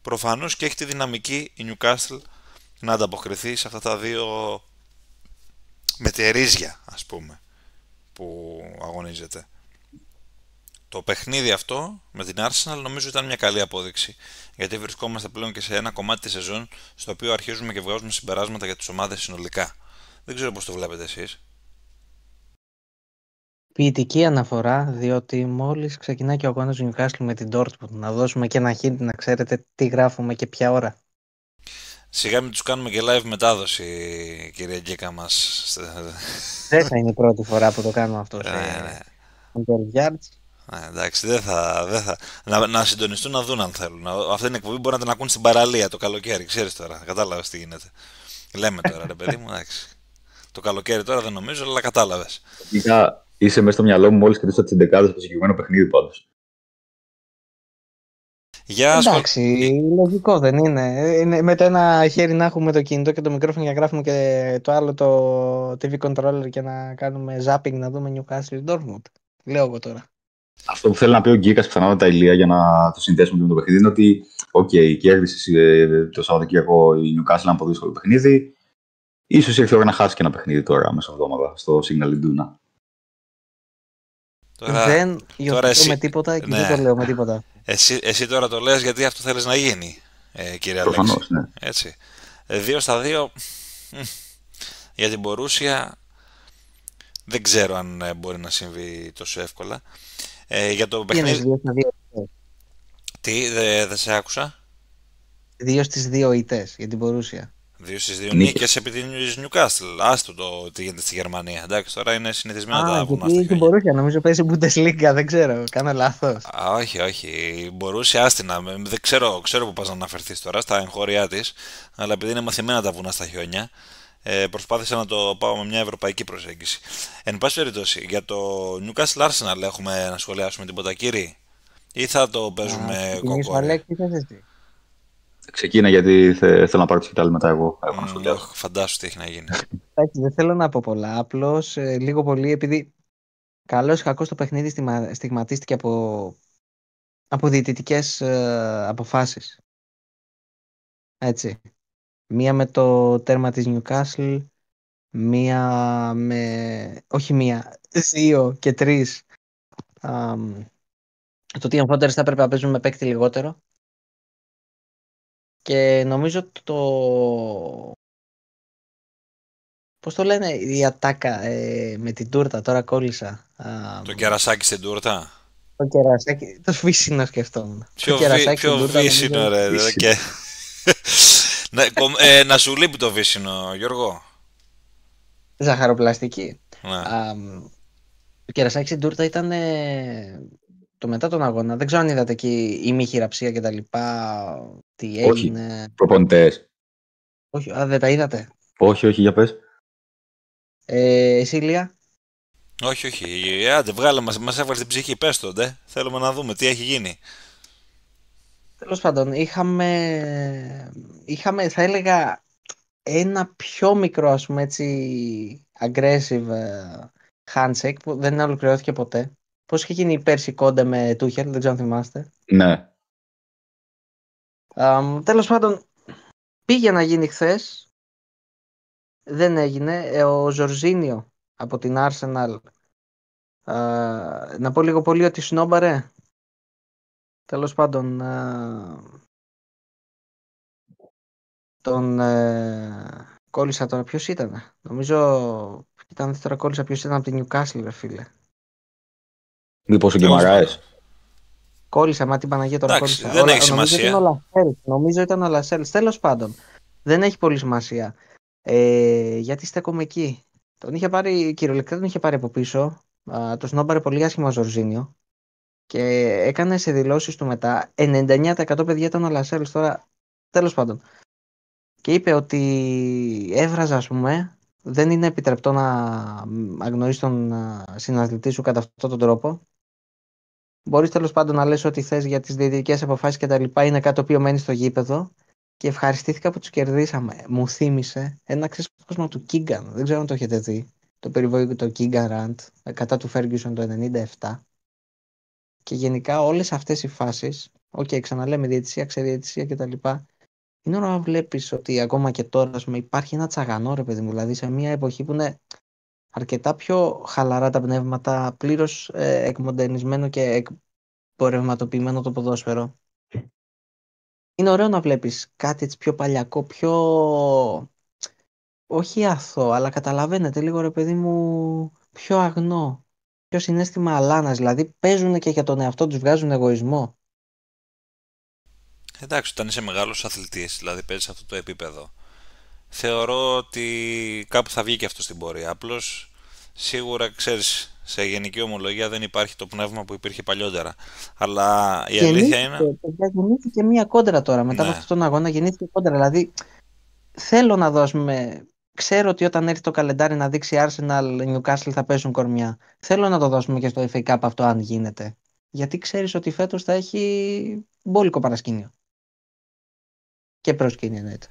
Προφανώς και έχει τη δυναμική η Newcastle να ανταποκριθεί σε αυτά τα δύο μετερίζια, ας πούμε, που αγωνίζεται το παιχνίδι αυτό με την Arsenal νομίζω ήταν μια καλή απόδειξη. Γιατί βρισκόμαστε πλέον και σε ένα κομμάτι της σεζόν στο οποίο αρχίζουμε και βγάζουμε συμπεράσματα για τις ομάδες συνολικά. Δεν ξέρω πώς το βλέπετε εσείς. Ποιητική αναφορά, διότι μόλις ξεκινά και ο του Newcastle με την Dortmund, να δώσουμε και ένα hint να ξέρετε τι γράφουμε και ποια ώρα. Σιγά μην τους κάνουμε και live μετάδοση, κυρία Γκίκα μας. Δεν θα είναι η πρώτη φορά που το κάνουμε αυτό. Ε, σε... Ναι, ε, εντάξει, δεν θα. Δεν θα. Να, να συντονιστούν να δουν αν θέλουν. Αυτή την εκπομπή μπορεί να την ακούνε στην παραλία το καλοκαίρι, ξέρεις τώρα. Κατάλαβες τι γίνεται. Λέμε τώρα, ρε παιδί μου, εντάξει. Το καλοκαίρι τώρα δεν νομίζω, αλλά κατάλαβες. Είχα, είσαι μέσα στο μυαλό μου μόλις και τις δεκάδες το συγκεκριμένο παιχνίδι πάντως. Για Εντάξει, λογικό δεν είναι. είναι. Με το ένα χέρι να έχουμε το κινητό και το μικρόφωνο για να γράφουμε και το άλλο το TV controller και να κάνουμε zapping να δούμε Newcastle Dortmund. Λέω εγώ τώρα. Αυτό που θέλω να πει ο Γκίκα πιθανότατα ηλία για να το συνδέσουμε με το παιχνίδι είναι ότι, οκ, okay, κέρδισε το Σαββατοκύριακο η Newcastle ένα πολύ δύσκολο παιχνίδι. σω ήρθε η ώρα να χάσει και ένα παιχνίδι τώρα μέσα εβδομάδα στο Signal Iduna. Τώρα, δεν τώρα με τίποτα και ναι. δεν το λέω με τίποτα. Εσύ, εσύ τώρα το λες γιατί αυτό θέλεις να γίνει, ε, κύριε Προφανώς, Ναι. Έτσι. Ε, δύο στα δύο για την Μπορούσια δεν ξέρω αν ε, μπορεί να συμβεί τόσο εύκολα. Ε, για το παιχνίδι... Δύο, δύο. Τι, δεν δε σε άκουσα. Δύο στις δύο ητές για την Πορούσια. Δύο στις δύο νίκες επί της νιουκάστλ, Άστο το τι γίνεται στη Γερμανία. Εντάξει, τώρα είναι συνηθισμένα τα βουνά. Α, την Πορούσια νομίζω παίζει Bundesliga, δεν ξέρω, κάνω λαθό. όχι, όχι. Η Μπορούσια άστινα. Δεν ξέρω, ξέρω που πας να αναφερθείς τώρα, στα εγχώριά της, Αλλά επειδή είναι μαθημένα τα βουνά στα χιόνια, ε, προσπάθησα να το πάω με μια ευρωπαϊκή προσέγγιση. Εν πάση περιπτώσει, για το Newcastle Arsenal έχουμε να σχολιάσουμε τίποτα, κύριε, ή θα το παίζουμε κόκκο. Αλέξη, Ξεκίνα γιατί θε, θέλω να πάρω τη σκητάλη μετά εγώ. Έχω Φαντάσου τι έχει να γίνει. <laughs> δεν θέλω να πω πολλά. Απλώς ε, λίγο πολύ επειδή καλώς ή κακό το παιχνίδι στιγματίστηκε από, από διαιτητικές ε, αποφάσεις. Έτσι. Μία με το τέρμα της Newcastle, μία με... όχι μία, δύο και τρεις. Α, το Team Founders θα έπρεπε να παίζουν με παίκτη λιγότερο. Και νομίζω το... Πώς το λένε η ατάκα ε, με την τούρτα, τώρα κόλλησα. Το κερασάκι στην τούρτα. Το κερασάκι, το σβήσι να σκεφτόμουν. Πιο, το βι, πιο ρε. Και... Ναι, ε, να σου λείπει το βύσινο, Γιώργο. Ζαχαροπλαστική. Α, ναι. το κερασάκι στην τούρτα ήταν ε, το μετά τον αγώνα. Δεν ξέρω αν είδατε εκεί η μη χειραψία και τα λοιπά. Τι έγινε. Όχι, προπονητές. Όχι, α, δεν τα είδατε. Όχι, όχι, για πες. Ε, εσύ, Λία. Όχι, όχι. Ε, άντε, βγάλε μας, μας έβαλε την ψυχή. Πες το, ντε. Θέλουμε να δούμε τι έχει γίνει. Τέλος πάντων, είχαμε, είχαμε, θα έλεγα, ένα πιο μικρό, ας πούμε, έτσι, aggressive ε, handshake που δεν ολοκληρώθηκε ποτέ. Πώς είχε γίνει πέρσι κόντε με Τούχερ, δεν ξέρω αν θυμάστε. Ναι. Um, τέλος πάντων, πήγε να γίνει χθες. Δεν έγινε. Ε, ο Ζορζίνιο από την Arsenal. Ε, να πω λίγο πολύ ότι σνόμπαρε Τέλος πάντων, ε, τον ε, κόλλησα τώρα. ποιος ήταν. Νομίζω ήταν δεύτερα κόλλησα ποιος ήταν από την Newcastle, ρε φίλε. Μήπως ο Κιμαράες. Κόλλησα, μα την Παναγία τώρα Εντάξει, κόλλησα. Δεν έχει σημασία. Νομίζω ήταν, νομίζω ήταν ο Λασέλ. Τέλος πάντων, δεν έχει πολύ σημασία. Ε, γιατί στέκομαι εκεί. Τον είχε πάρει, κυριολεκτά τον είχε πάρει από πίσω. Α, το σνόμπαρε πολύ άσχημα ο Ζορζίνιο. Και έκανε σε δηλώσεις του μετά 99% παιδιά ήταν ο Λασέλ τώρα. Τέλος πάντων. Και είπε ότι έβραζα, ας πούμε, δεν είναι επιτρεπτό να αγνοείς τον συναθλητή σου κατά αυτόν τον τρόπο. Μπορείς τέλος πάντων να λες ό,τι θες για τις διαιτητικές αποφάσεις και τα λοιπά. Είναι κάτι το οποίο μένει στο γήπεδο. Και ευχαριστήθηκα που τους κερδίσαμε. Μου θύμισε ένα ξέσπασμα του Κίγκαν. Δεν ξέρω αν το έχετε δει. Το περιβόητο Κίγκαν Ραντ ε, κατά του Ferguson το 97. Και γενικά όλες αυτές οι φάσεις, οκ, okay, ξαναλέμε διαιτησία, ξεδιαιτησία κτλ. Είναι ώρα να βλέπεις ότι ακόμα και τώρα υπάρχει ένα τσαγανό ρε παιδί μου, δηλαδή σε μια εποχή που είναι αρκετά πιο χαλαρά τα πνεύματα, πλήρως ε, εκμοντερνισμένο και εκπορευματοποιημένο το ποδόσφαιρο. Είναι ωραίο να βλέπεις κάτι έτσι πιο παλιακό, πιο... Όχι αθώο, αλλά καταλαβαίνετε λίγο ρε παιδί μου πιο αγνό πιο συνέστημα αλάνας, δηλαδή παίζουν και για τον εαυτό τους βγάζουν εγωισμό. Εντάξει, όταν είσαι μεγάλος αθλητής, δηλαδή παίζεις αυτό το επίπεδο, θεωρώ ότι κάπου θα βγει και αυτό στην πορεία. Απλώς, σίγουρα ξέρεις, σε γενική ομολογία δεν υπάρχει το πνεύμα που υπήρχε παλιότερα. Αλλά η αλήθεια είναι. Γεννήθηκε μία κόντρα τώρα. Μετά από ναι. αυτόν τον αγώνα γεννήθηκε κόντρα. Δηλαδή θέλω να δώσουμε ξέρω ότι όταν έρθει το καλεντάρι να δείξει Arsenal, Newcastle θα πέσουν κορμιά. Θέλω να το δώσουμε και στο FA Cup αυτό αν γίνεται. Γιατί ξέρεις ότι φέτος θα έχει μπόλικο παρασκήνιο. Και προσκήνιο εννοείται.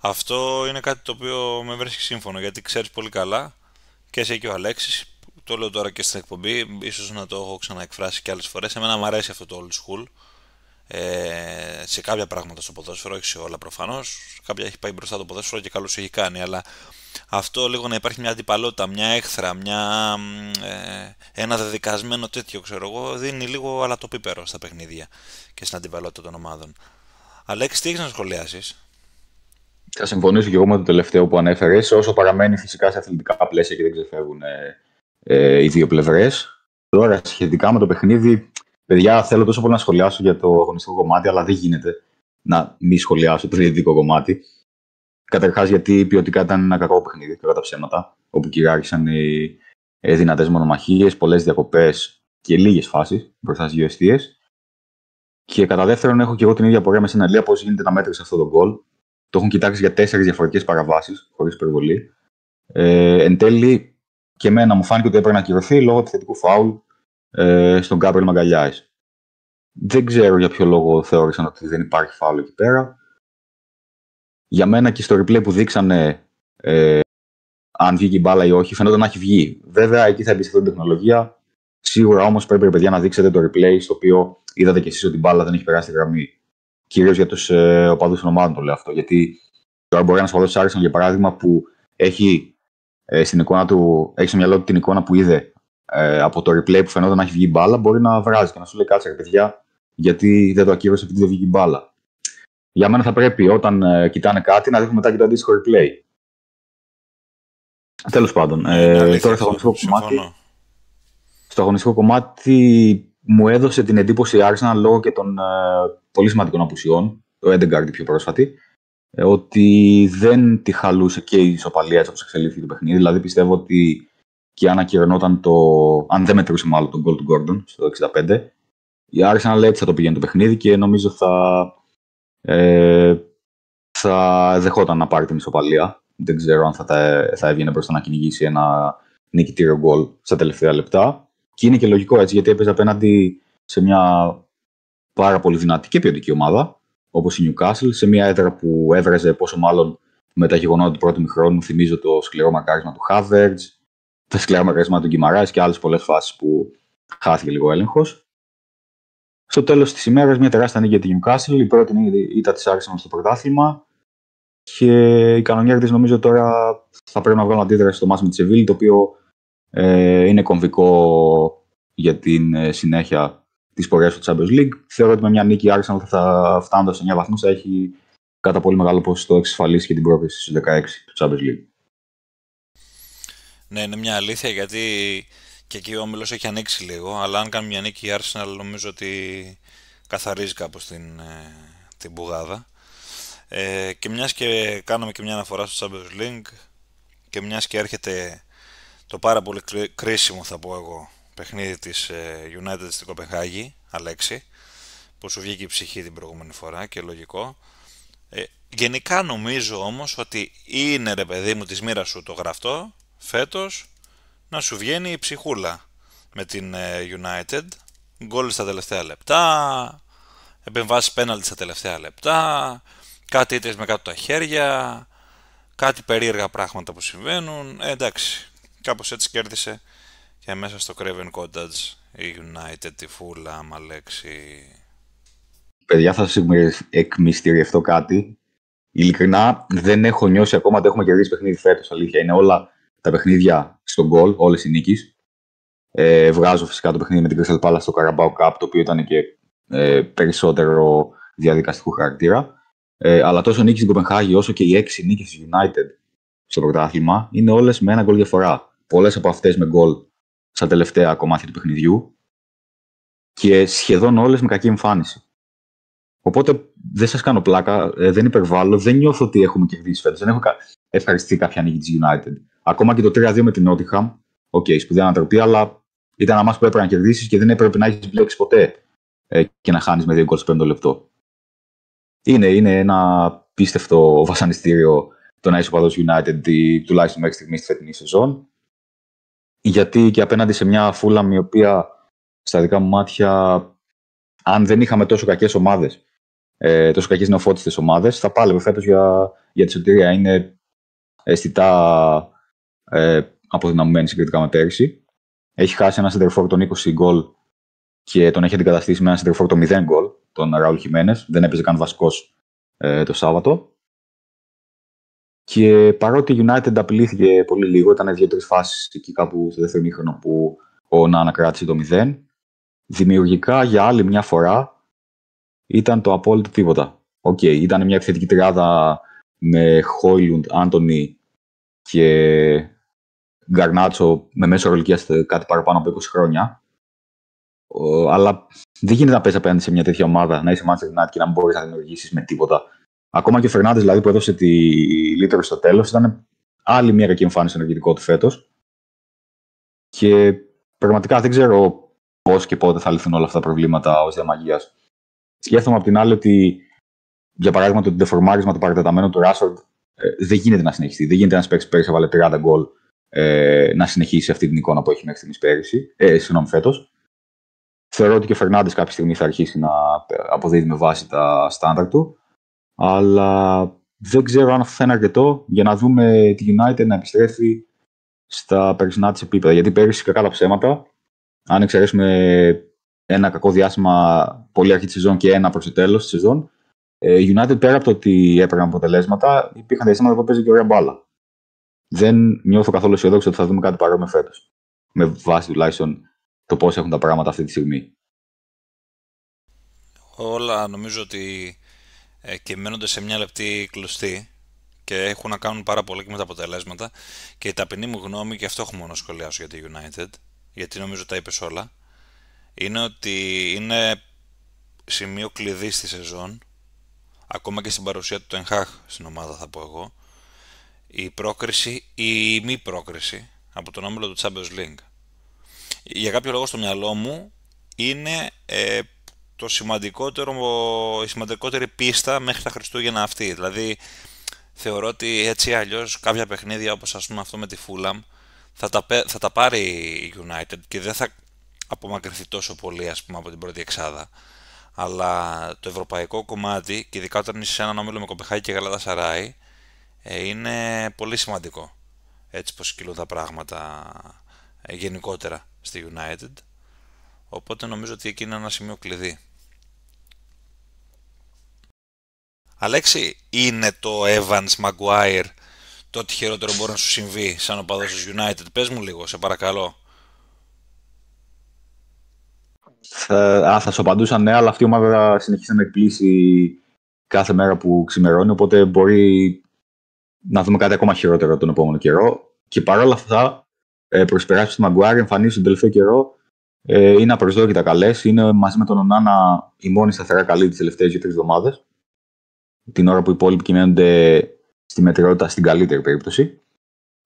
Αυτό είναι κάτι το οποίο με βρίσκει σύμφωνο γιατί ξέρεις πολύ καλά και εσύ και ο Αλέξης το λέω τώρα και στην εκπομπή, ίσως να το έχω ξαναεκφράσει και άλλες φορές εμένα μου αρέσει αυτό το old school ε, σε κάποια πράγματα στο ποδόσφαιρο, όχι σε όλα προφανώς. Κάποια έχει πάει μπροστά το ποδόσφαιρο και καλώς έχει κάνει, αλλά αυτό λίγο να υπάρχει μια αντιπαλότητα, μια έχθρα, μια, ε, ένα δεδικασμένο τέτοιο, ξέρω εγώ, δίνει λίγο αλατοπίπερο στα παιχνίδια και στην αντιπαλότητα των ομάδων. Αλέξη, τι έχεις να σχολιάσεις. Θα συμφωνήσω και εγώ με το τελευταίο που ανέφερες. Όσο παραμένει φυσικά σε αθλητικά πλαίσια και δεν ξεφεύγουν ε, ε, οι δύο πλευρές. Τώρα, σχετικά με το παιχνίδι, Παιδιά, θέλω τόσο πολύ να σχολιάσω για το αγωνιστικό κομμάτι, αλλά δεν γίνεται να μη σχολιάσω το διαιτητικό κομμάτι. Καταρχάς, γιατί ποιοτικά ήταν ένα κακό παιχνίδι, κατά τα ψέματα, όπου κυριάρχησαν οι δυνατές μονομαχίες, πολλές διακοπές και λίγες φάσεις μπροστά στις δύο αιστείες. Και κατά δεύτερον, έχω και εγώ την ίδια πορεία με συναλλία πώς γίνεται να μέτρησε αυτό το γκολ. Το έχουν κοιτάξει για τέσσερις διαφορετικές παραβάσεις, χωρίς υπερβολή. Ε, εν τέλει, και εμένα μου φάνηκε ότι έπρεπε να κυρωθεί λόγω επιθετικού φάουλ ε, στον Γκάμπριελ Μαγκαλιάης. Δεν ξέρω για ποιο λόγο θεώρησαν ότι δεν υπάρχει φάουλ εκεί πέρα. Για μένα και στο replay που δείξανε ε, αν βγήκε η μπάλα ή όχι, φαινόταν να έχει βγει. Βέβαια, εκεί θα εμπιστευτούν την τεχνολογία. Σίγουρα όμως πρέπει, παιδιά, να δείξετε το replay στο οποίο είδατε κι εσείς ότι η μπάλα δεν έχει περάσει τη γραμμή. Κυρίως για τους ε, οπαδούς των ομάδων το λέω αυτό. Γιατί τώρα μπορεί ένας οπαδός Άρισον, για παράδειγμα, που έχει ε, στην εικόνα του, έχει στο μυαλό του την εικόνα που είδε ε, από το replay που φαινόταν να έχει βγει μπάλα, μπορεί να βράζει και να σου λέει κάτσε ρε παιδιά, γιατί δεν το ακύρωσε επειδή δεν βγήκε μπάλα. Για μένα θα πρέπει όταν ε, κοιτάνε κάτι να δείχνουν μετά και το αντίστοιχο replay. Τέλος πάντων, ε, τώρα στο αγωνιστικό κομμάτι. Στο αγωνιστικό κομμάτι μου έδωσε την εντύπωση Arsenal λόγω και των ε, πολύ σημαντικών απουσιών, ο Edengard πιο πρόσφατη, ε, ότι δεν τη χαλούσε και η ισοπαλία έτσι όπως εξελίχθηκε το παιχνίδι. Δηλαδή πιστεύω ότι και ακυρωνόταν το. αν δεν μετρούσε μάλλον τον Gold του Gordon στο 65, η λέει ότι θα το πηγαίνει το παιχνίδι και νομίζω θα. Ε, θα δεχόταν να πάρει την ισοπαλία. Δεν ξέρω αν θα, τα, θα έβγαινε μπροστά να κυνηγήσει ένα νικητήριο γκολ στα τελευταία λεπτά. Και είναι και λογικό έτσι, γιατί έπαιζε απέναντι σε μια πάρα πολύ δυνατή και ποιοτική ομάδα, όπως η Newcastle, σε μια έδρα που έβραζε πόσο μάλλον με τα γεγονότα του πρώτου μηχρόνου. Θυμίζω το σκληρό μακάρισμα του Χάβερτζ, τα σκληρά του Γκυμαράη και άλλες πολλές φάσεις που χάθηκε λίγο έλεγχος. Στο τέλος της ημέρας, μια τεράστια νίκη για την Newcastle. Η πρώτη νίκη ήταν της Άρσεναλ στο πρωτάθλημα. Και η οι τη νομίζω τώρα θα πρέπει να βγάλουν αντίδραση στο μάτι τη το οποίο ε, είναι κομβικό για την ε, συνέχεια της πορείας του Champions League. Θεωρώ ότι με μια νίκη η Arsenal θα φτάνοντας σε 9 βαθμού θα έχει κατά πολύ μεγάλο ποσοστό εξασφαλίσει και την πρόκληση στους 16 του Champions League. Ναι, είναι μια αλήθεια γιατί και εκεί ο όμιλος έχει ανοίξει λίγο. Αλλά αν κάνει μια νίκη η Arsenal, νομίζω ότι καθαρίζει κάπως την, ε, την πουγάδα. Ε, και μιας και κάναμε και μια αναφορά στο Champions League και μιας και έρχεται το πάρα πολύ κρίσιμο, θα πω εγώ, παιχνίδι της ε, United στην Κοπεχάγη, Αλέξη, που σου βγήκε η ψυχή την προηγούμενη φορά και λογικό. Ε, γενικά νομίζω όμως ότι είναι ρε παιδί μου της μοίρας σου το γραφτό φέτος να σου βγαίνει η ψυχούλα με την ε, United. Γκολ στα τελευταία λεπτά, επεμβάσεις πέναλτι στα τελευταία λεπτά, κάτι είτε με κάτω τα χέρια, κάτι περίεργα πράγματα που συμβαίνουν. Ε, εντάξει, κάπως έτσι κέρδισε και μέσα στο Craven Cottage η United, τη Φούλα, Μαλέξη. Παιδιά, θα σας εκμυστηριευτώ κάτι. Ειλικρινά, δεν έχω νιώσει ακόμα ότι έχουμε κερδίσει παιχνίδι φέτος, αλήθεια. Είναι όλα τα παιχνίδια στον γκολ, όλες οι νίκες. Ε, βγάζω φυσικά το παιχνίδι με την Crystal Palace στο Carabao Cup, το οποίο ήταν και ε, περισσότερο διαδικαστικού χαρακτήρα. Ε, αλλά τόσο νίκη στην Κοπενχάγη όσο και οι έξι νίκες της United στο πρωτάθλημα είναι όλες με ένα γκολ διαφορά. Πολλές από αυτές με γκολ στα τελευταία κομμάτια του παιχνιδιού και σχεδόν όλες με κακή εμφάνιση. Οπότε δεν σας κάνω πλάκα, ε, δεν υπερβάλλω, δεν νιώθω ότι έχουμε κερδίσει φέτος. Δεν έχω ευχαριστεί κάποια νίκη της United. Ακόμα και το 3-2 με την Νότιχαμ. Οκ, okay, σπουδαία ανατροπή, αλλά ήταν ένα μάτι που έπρεπε να κερδίσεις και δεν έπρεπε να έχεις μπλέξει ποτέ ε, και να χάνεις με 2 γκολ σε 5 λεπτό. Είναι, είναι ένα πίστευτο βασανιστήριο το να είσαι παδός United, τουλάχιστον μέχρι στιγμής στη φετινή σεζόν. Γιατί και απέναντι σε μια φούλα η οποία στα δικά μου μάτια, αν δεν είχαμε τόσο κακές ομάδες, ε, τόσο κακές νεοφώτιστες ομάδες, θα πάλευε φέτος για, για τη σωτηρία. Είναι αισθητά ε, αποδυναμωμένη συγκριτικά με πέρυσι. Έχει χάσει ένα σεντερφόρ των 20 γκολ και τον έχει αντικαταστήσει με ένα σεντερφόρ των 0 γκολ, τον Ραούλ Χιμένες. Δεν έπαιζε καν βασικός ε, το Σάββατο. Και παρότι η United απειλήθηκε πολύ λίγο, ήταν δύο-τρει φάσεις εκεί κάπου στο δεύτερο μήχρονο που ο Νάνα κράτησε το 0. Δημιουργικά για άλλη μια φορά ήταν το απόλυτο τίποτα. Οκ, okay, ήταν μια επιθετική τριάδα με Χόιλουντ, Άντωνη και Γκαρνάτσο με μέσο ρολικία ε, κάτι παραπάνω από 20 χρόνια. Αλλά δεν γίνεται να παίζει απέναντι σε μια τέτοια ομάδα, να είσαι Manchester United και να μην μπορείς να δημιουργήσεις με τίποτα. Ακόμα και ο Φερνάντες δηλαδή, που έδωσε τη λίτρο στο τέλος, ήταν άλλη μια κακή εμφάνιση ενεργητικό του φέτος. Και πραγματικά δεν ξέρω πώς και πότε θα λυθούν όλα αυτά τα προβλήματα ως διαμαγείας. Σκέφτομαι απ' την άλλη ότι, για παράδειγμα, το τεφορμάρισμα του παρατεταμένου του Ράσορντ ε, δεν γίνεται να συνεχιστεί. Δεν γίνεται να παίξει πέρυσι, έβαλε 30 γκολ ε, να συνεχίσει αυτή την εικόνα που έχει μέχρι στιγμής πέρυσι, ε, συγγνώμη, φέτος. Θεωρώ ότι και ο Φερνάντες κάποια στιγμή θα αρχίσει να αποδίδει με βάση τα στάνταρ του. Αλλά δεν ξέρω αν αυτό θα είναι αρκετό για να δούμε τη United να επιστρέφει στα περσινά της επίπεδα. Γιατί πέρυσι, κακά τα ψέματα, αν εξαιρέσουμε ένα κακό διάστημα πολύ αρχή της σεζόν και ένα προς το τέλος της σεζόν, ε, η United πέρα από το ότι έπαιρναν αποτελέσματα, υπήρχαν διαστήματα που παίζει και ωραία μπάλα δεν νιώθω καθόλου αισιοδόξη ότι θα δούμε κάτι παρόμοιο φέτος. Με βάση τουλάχιστον το πώς έχουν τα πράγματα αυτή τη στιγμή. Όλα νομίζω ότι ε, κυμαίνονται σε μια λεπτή κλωστή και έχουν να κάνουν πάρα πολύ και με τα αποτελέσματα. Και η ταπεινή μου γνώμη, και αυτό έχω μόνο σχολιάσει για τη United, γιατί νομίζω τα είπες όλα, είναι ότι είναι σημείο κλειδί στη σεζόν, ακόμα και στην παρουσία του Τενχάχ στην ομάδα θα πω εγώ, η πρόκριση ή η μη πρόκριση από τον όμιλο του Champions League. Για κάποιο λόγο στο μυαλό μου είναι ε, το σημαντικότερο, η σημαντικότερη πίστα μέχρι τα Χριστούγεννα αυτή. Δηλαδή θεωρώ ότι έτσι ή αλλιώς κάποια παιχνίδια όπως ας πούμε αυτό με τη Fulham θα τα, θα τα πάρει η United και δεν θα απομακρυνθεί τόσο πολύ από την πρώτη εξάδα. Αλλά το ευρωπαϊκό κομμάτι και ειδικά όταν είσαι σε έναν όμιλο με Κοπεχάγη και Γαλάτα Σαράι ε, είναι πολύ σημαντικό έτσι πως κυλούν τα πράγματα ε, γενικότερα στη United οπότε νομίζω ότι εκεί είναι ένα σημείο κλειδί Αλέξη, είναι το Evans Maguire το ότι χειρότερο μπορεί να σου συμβεί σαν οπαδός της United. Πες μου λίγο, σε παρακαλώ. Θα, θα σου απαντούσα ναι, αλλά αυτή η ομάδα συνεχίζει να με εκπλήσει κάθε μέρα που ξημερώνει, οπότε μπορεί να δούμε κάτι ακόμα χειρότερο τον επόμενο καιρό. Και παρόλα αυτά, ε, προσπεράσει του Μαγκουάρη εμφανίζονται τον τελευταίο καιρό. Ε, είναι απροσδόκητα καλές. Είναι μαζί με τον Ονάνα η μόνη σταθερά καλή τις τελευταίες δύο-τρει εβδομάδες. Την ώρα που οι υπόλοιποι κυμαίνονται στη μετριότητα στην καλύτερη περίπτωση.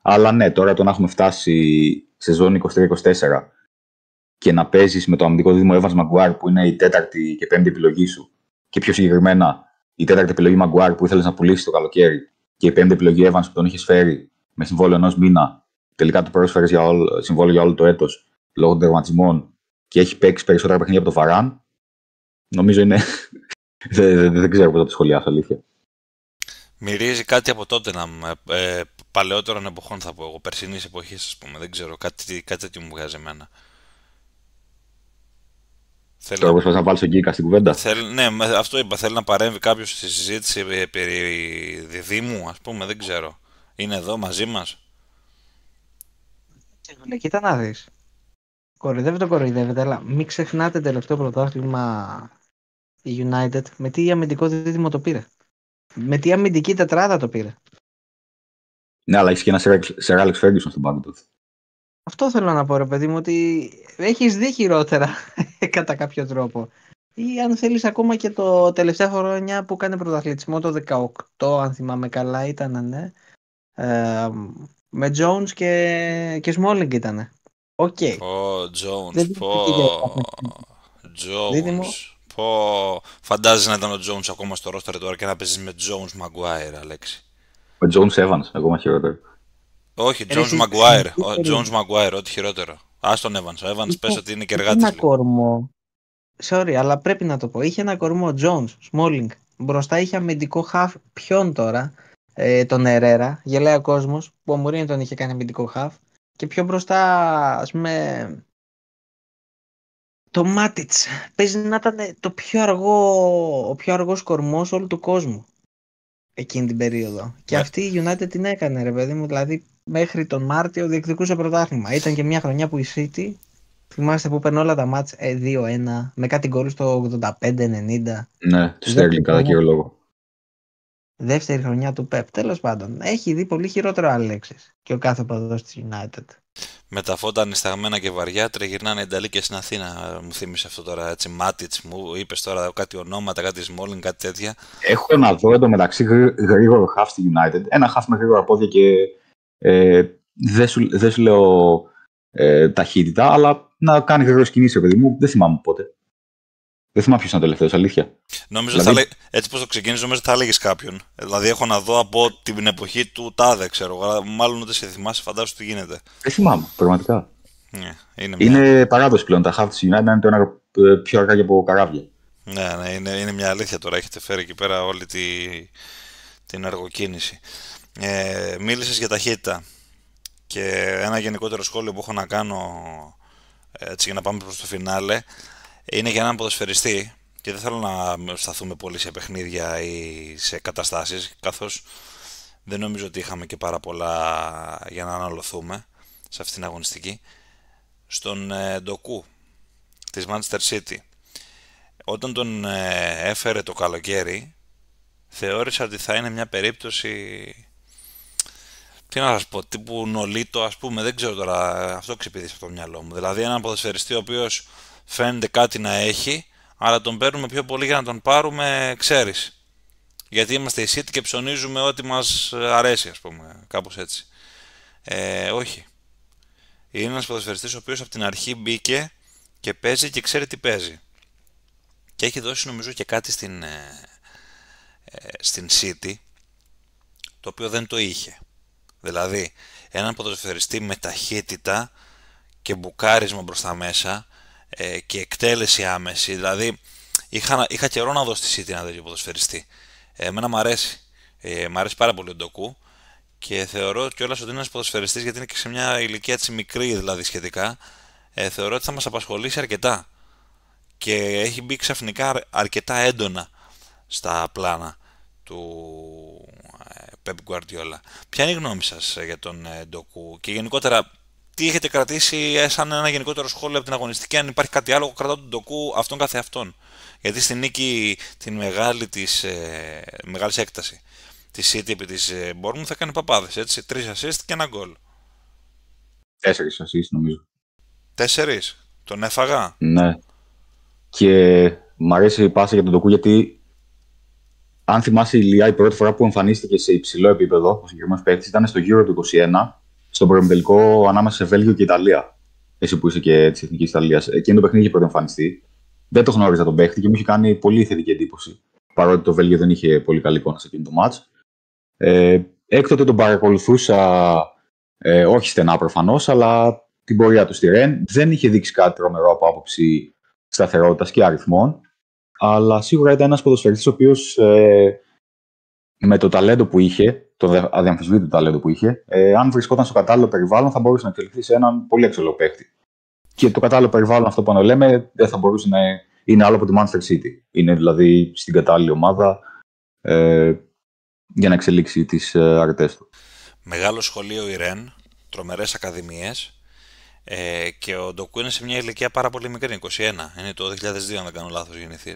Αλλά ναι, τώρα το να έχουμε φτάσει σε ζώνη 23-24 και να παίζεις με το αμυντικό δίδυμο Εύα Μαγκουάρ που είναι η τέταρτη και πέμπτη επιλογή σου και πιο συγκεκριμένα η τέταρτη επιλογή Μαγκουάρ που ήθελες να πουλήσεις το καλοκαίρι και η πέμπτη επιλογή Evans που τον είχες φέρει με συμβόλαιο ενός μήνα, τελικά του πρόσφερε συμβόλαιο για όλο το έτος λόγω των τερματισμών και έχει παίξει περισσότερα παιχνίδια από το Βαράν. Νομίζω είναι. <laughs> δεν, ξέρω πώς θα το σχολιάσω, αλήθεια. Μυρίζει κάτι από τότε να. Ε, ε, παλαιότερων εποχών θα πω εγώ, περσινής εποχής, ας πούμε. Δεν ξέρω, κάτι, κάτι τέτοιο μου βγάζει εμένα. Θέλει Τώρα να... βάλει στην κουβέντα. Ναι, αυτό είπα. Θέλει να παρέμβει κάποιος στη συζήτηση ε, περί Διδήμου, ας πούμε. Δεν ξέρω. Είναι εδώ μαζί μας. Ναι, ε, κοίτα να δεις. Κοροϊδεύετε, κοροϊδεύετε, αλλά μην ξεχνάτε το τελευταίο πρωτάθλημα United με τι αμυντικό δίδυμο το πήρε. Με τι αμυντική τετράδα το πήρε. Ναι, αλλά έχεις και ένα Σερ Άλεξ στον πάγκο του. Αυτό θέλω να πω, ρε παιδί μου, ότι έχεις δει χειρότερα <laughs> κατά κάποιο τρόπο. Ή αν θέλεις ακόμα και το τελευταίο χρονιά που κάνει πρωταθλητισμό το 18, αν θυμάμαι καλά, ήταν, ναι. Ε, με Jones και, και Smalling ήτανε. Οκ. Okay. Jones, πω. Jones, πω. Φαντάζεσαι να ήταν ο Jones ακόμα στο roster τώρα και να παίζεις με Jones Maguire, Αλέξη. Με Jones Evans, ακόμα χειρότερο. Όχι, ε, Jones Maguire. Jones Maguire, ό,τι χειρότερο. Ας τον Evans. Ο Evans πες ότι είναι και Είχε Ένα κορμό. Sorry, αλλά πρέπει να το πω. Είχε ένα κορμό Jones, Smalling. Μπροστά είχε αμυντικό χαφ. Ποιον τώρα, ε, τον Ερέρα. Γελάει ο κόσμος. Που ο Μουρίνι τον είχε κάνει αμυντικό χαφ. Και πιο μπροστά, ας πούμε. Το Μάτιτ. Παίζει να ήταν το πιο αργό, ο πιο αργός κορμός όλου του κόσμου. Εκείνη την περίοδο. Και ναι. αυτή η United την έκανε, ρε παιδί μου. Δηλαδή μέχρι τον Μάρτιο διεκδικούσε πρωτάθλημα. Ήταν και μια χρονιά που η City, θυμάστε που παίρνει όλα τα μάτς 2-1, ε, με κάτι γκολ στο 85-90. Ναι, του Στέρλινγκ κατά κύριο λόγο. Δεύτερη χρονιά του ΠΕΠ. Τέλος πάντων, έχει δει πολύ χειρότερο Αλέξη και ο κάθε παδό της United. Με τα φώτα ανισταγμένα και βαριά τρεγυρνάνε Ιταλοί και στην Αθήνα. Μου θύμισε αυτό τώρα. Έτσι, Μάτιτ, μου είπες τώρα κάτι ονόματα, κάτι Σμόλιν, κάτι τέτοια. Έχω ένα δω εντωμεταξύ γρήγορο χάφ στη United. Ένα χάφ με γρήγορα πόδια και ε, δεν, σου, δεν λέω ε, ταχύτητα, αλλά να κάνει γρήγορε κινήσει, παιδί μου. Δεν θυμάμαι πότε. Δεν θυμάμαι ποιος ήταν ο τελευταίος, αλήθεια. Νομίζω δηλαδή... έτσι πώ το ξεκίνησε, νομίζω θα έλεγες κάποιον. Ε, δηλαδή, έχω να δω από την εποχή του τάδε, ξέρω. Αλλά μάλλον ούτε σε θυμάσαι, φαντάζομαι τι γίνεται. Δεν θυμάμαι, πραγματικά. Ναι, είναι, μια... είναι παράδοση πλέον. Τα half τη United είναι ένα ε, πιο αργά και από καράβια. Ναι, ναι είναι, είναι μια αλήθεια τώρα. Έχετε φέρει εκεί πέρα όλη τη, την αργοκίνηση. Ε, μίλησες για ταχύτητα και ένα γενικότερο σχόλιο που έχω να κάνω ε, έτσι για να πάμε προς το φινάλε είναι για έναν ποδοσφαιριστή και δεν θέλω να σταθούμε πολύ σε παιχνίδια ή σε καταστάσεις καθώς δεν νομίζω ότι είχαμε και πάρα πολλά για να αναλωθούμε σε αυτήν την αγωνιστική στον ε, Ντοκού της Manchester City όταν τον ε, έφερε το καλοκαίρι θεώρησα ότι θα είναι μια περίπτωση τι να σας πω, τύπου Νολίτο, ας πούμε, δεν ξέρω τώρα, αυτό ξεπηδήσει από το μυαλό μου. Δηλαδή, έναν ποδοσφαιριστή ο οποίος φαίνεται κάτι να έχει, αλλά τον παίρνουμε πιο πολύ για να τον πάρουμε, ξέρεις. Γιατί είμαστε η City και ψωνίζουμε ό,τι μας αρέσει, ας πούμε, κάπως έτσι. Ε, όχι. Είναι ένας ποδοσφαιριστής ο οποίος από την αρχή μπήκε και παίζει και ξέρει τι παίζει. Και έχει δώσει νομίζω και κάτι στην, ε, ε στην City το οποίο δεν το είχε. Δηλαδή, έναν ποδοσφαιριστή με ταχύτητα και μπουκάρισμα μπροστά μέσα ε, και εκτέλεση άμεση. Δηλαδή, είχα, είχα καιρό να δω στη City ένα τέτοιο ποδοσφαιριστή. Ε, εμένα μου αρέσει. Ε, μ' αρέσει πάρα πολύ ο Ντοκού και θεωρώ κιόλας ότι είναι ένας ποδοσφαιριστής γιατί είναι και σε μια ηλικία έτσι μικρή δηλαδή σχετικά. Ε, θεωρώ ότι θα μας απασχολήσει αρκετά. Και έχει μπει ξαφνικά αρκετά έντονα στα πλάνα του, Pep Guardiola. Ποια είναι η γνώμη σας ε, για τον ε, Ντοκού και γενικότερα τι έχετε κρατήσει ε, σαν ένα γενικότερο σχόλιο από την αγωνιστική, αν υπάρχει κάτι άλλο, κρατάω τον Ντοκού αυτόν καθε αυτόν. Γιατί στην νίκη την μεγάλη της, μεγάλης μεγάλη έκταση της City επί της θα κάνει παπάδες, έτσι, τρεις assist και ένα γκολ. Τέσσερις assist νομίζω. Τέσσερις. τον έφαγα. Ναι. Και μ' αρέσει η πάση για τον Ντοκού γιατί αν θυμάσαι η Ηλία, η πρώτη φορά που εμφανίστηκε σε υψηλό επίπεδο ο συγκεκριμένος παίκτης ήταν στο Euro του 21, στον προεμπελικό ανάμεσα σε Βέλγιο και Ιταλία. Εσύ που είσαι και της Εθνικής Ιταλίας. Εκείνο το παιχνίδι είχε πρωτοεμφανιστεί. Δεν το γνώριζα τον παίκτη και μου είχε κάνει πολύ θετική εντύπωση. Παρότι το Βέλγιο δεν είχε πολύ καλή εικόνα σε εκείνο το μάτ. Ε, έκτοτε τον παρακολουθούσα, ε, όχι στενά προφανώς, αλλά την πορεία του στη Ρεν. Δεν είχε δείξει κάτι τρομερό από άποψη σταθερότητας και αριθμών. Αλλά σίγουρα ήταν ένας ποδοσφαιριστής ο οποίος ε, με το ταλέντο που είχε, το αδιαμφισβήτητο ταλέντο που είχε, ε, αν βρισκόταν στο κατάλληλο περιβάλλον θα μπορούσε να εξελιχθεί σε έναν πολύ έξολο παίχτη. Και το κατάλληλο περιβάλλον, αυτό που αναλέμε δεν θα μπορούσε να είναι άλλο από τη Manchester City. Είναι δηλαδή στην κατάλληλη ομάδα ε, για να εξελίξει τις ε, αρετές του. Μεγάλο σχολείο η Ρεν, τρομερές ακαδημίες. Ε, και ο Ντοκού είναι σε μια ηλικία πάρα πολύ μικρή, 21. Είναι το 2002, αν δεν κάνω λάθος, γεννηθείς.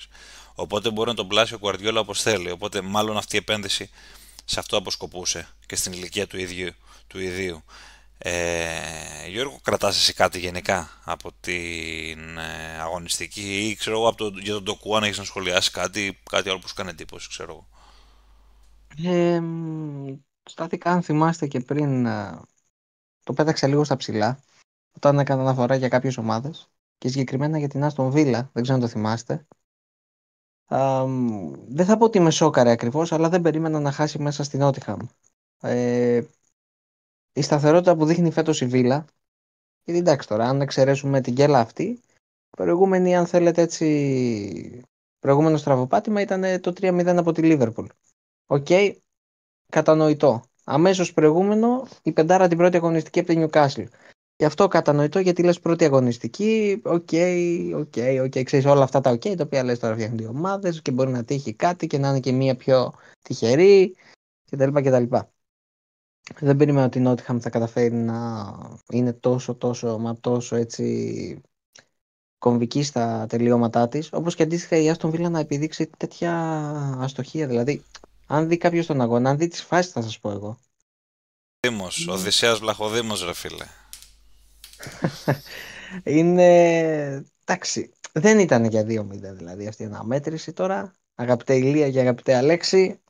Οπότε μπορεί να τον πλάσει ο Κουαρδιόλα όπως θέλει. Οπότε μάλλον αυτή η επένδυση σε αυτό αποσκοπούσε και στην ηλικία του ίδιου. Του ιδίου. Ε, Γιώργο, κρατάς εσύ κάτι γενικά από την ε, αγωνιστική ή ξέρω εγώ από για τον Ντοκού αν έχεις να σχολιάσεις κάτι, κάτι άλλο που σου κάνει εντύπωση, ξέρω εγώ. Ε, στάθηκα αν θυμάστε και πριν ε, το πέταξα λίγο στα ψηλά όταν έκανα αναφορά για κάποιες ομάδες και συγκεκριμένα για την Άστον Βίλα, δεν ξέρω αν το θυμάστε. δεν θα πω ότι με σόκαρε ακριβώς, αλλά δεν περίμενα να χάσει μέσα στην Ότιχαμ. Ε, η σταθερότητα που δείχνει φέτος η Βίλα, γιατί εντάξει τώρα, αν εξαιρέσουμε την κέλα αυτή, προηγούμενη, αν θέλετε έτσι, προηγούμενο στραβοπάτημα ήταν το 3-0 από τη Λίβερπουλ. Οκ, okay, κατανοητό. Αμέσως προηγούμενο η πεντάρα την πρώτη αγωνιστική από τη Newcastle. Γι' αυτό κατανοητό γιατί λες πρώτη αγωνιστική, οκ, οκ, οκ, ξέρεις όλα αυτά τα οκ, okay, τα οποία λες τώρα φτιάχνουν δύο ομάδες και μπορεί να τύχει κάτι και να είναι και μία πιο τυχερή κτλ. κτλ. Δεν περίμενα ότι η Νότιχαμ θα καταφέρει να είναι τόσο τόσο μα τόσο έτσι κομβική στα τελειώματά της, όπως και αντίστοιχα η Άστον Βίλα να επιδείξει τέτοια αστοχία, δηλαδή αν δει κάποιος τον αγώνα, αν δει τις φάσεις θα σας πω εγώ. Δήμος, Οδυσσέας Βλαχοδήμος ρε φίλε είναι. Εντάξει. Δεν ήταν για 2-0 δηλαδή αυτή η αναμέτρηση τώρα. Αγαπητέ Ηλία και αγαπητέ Αλέξη.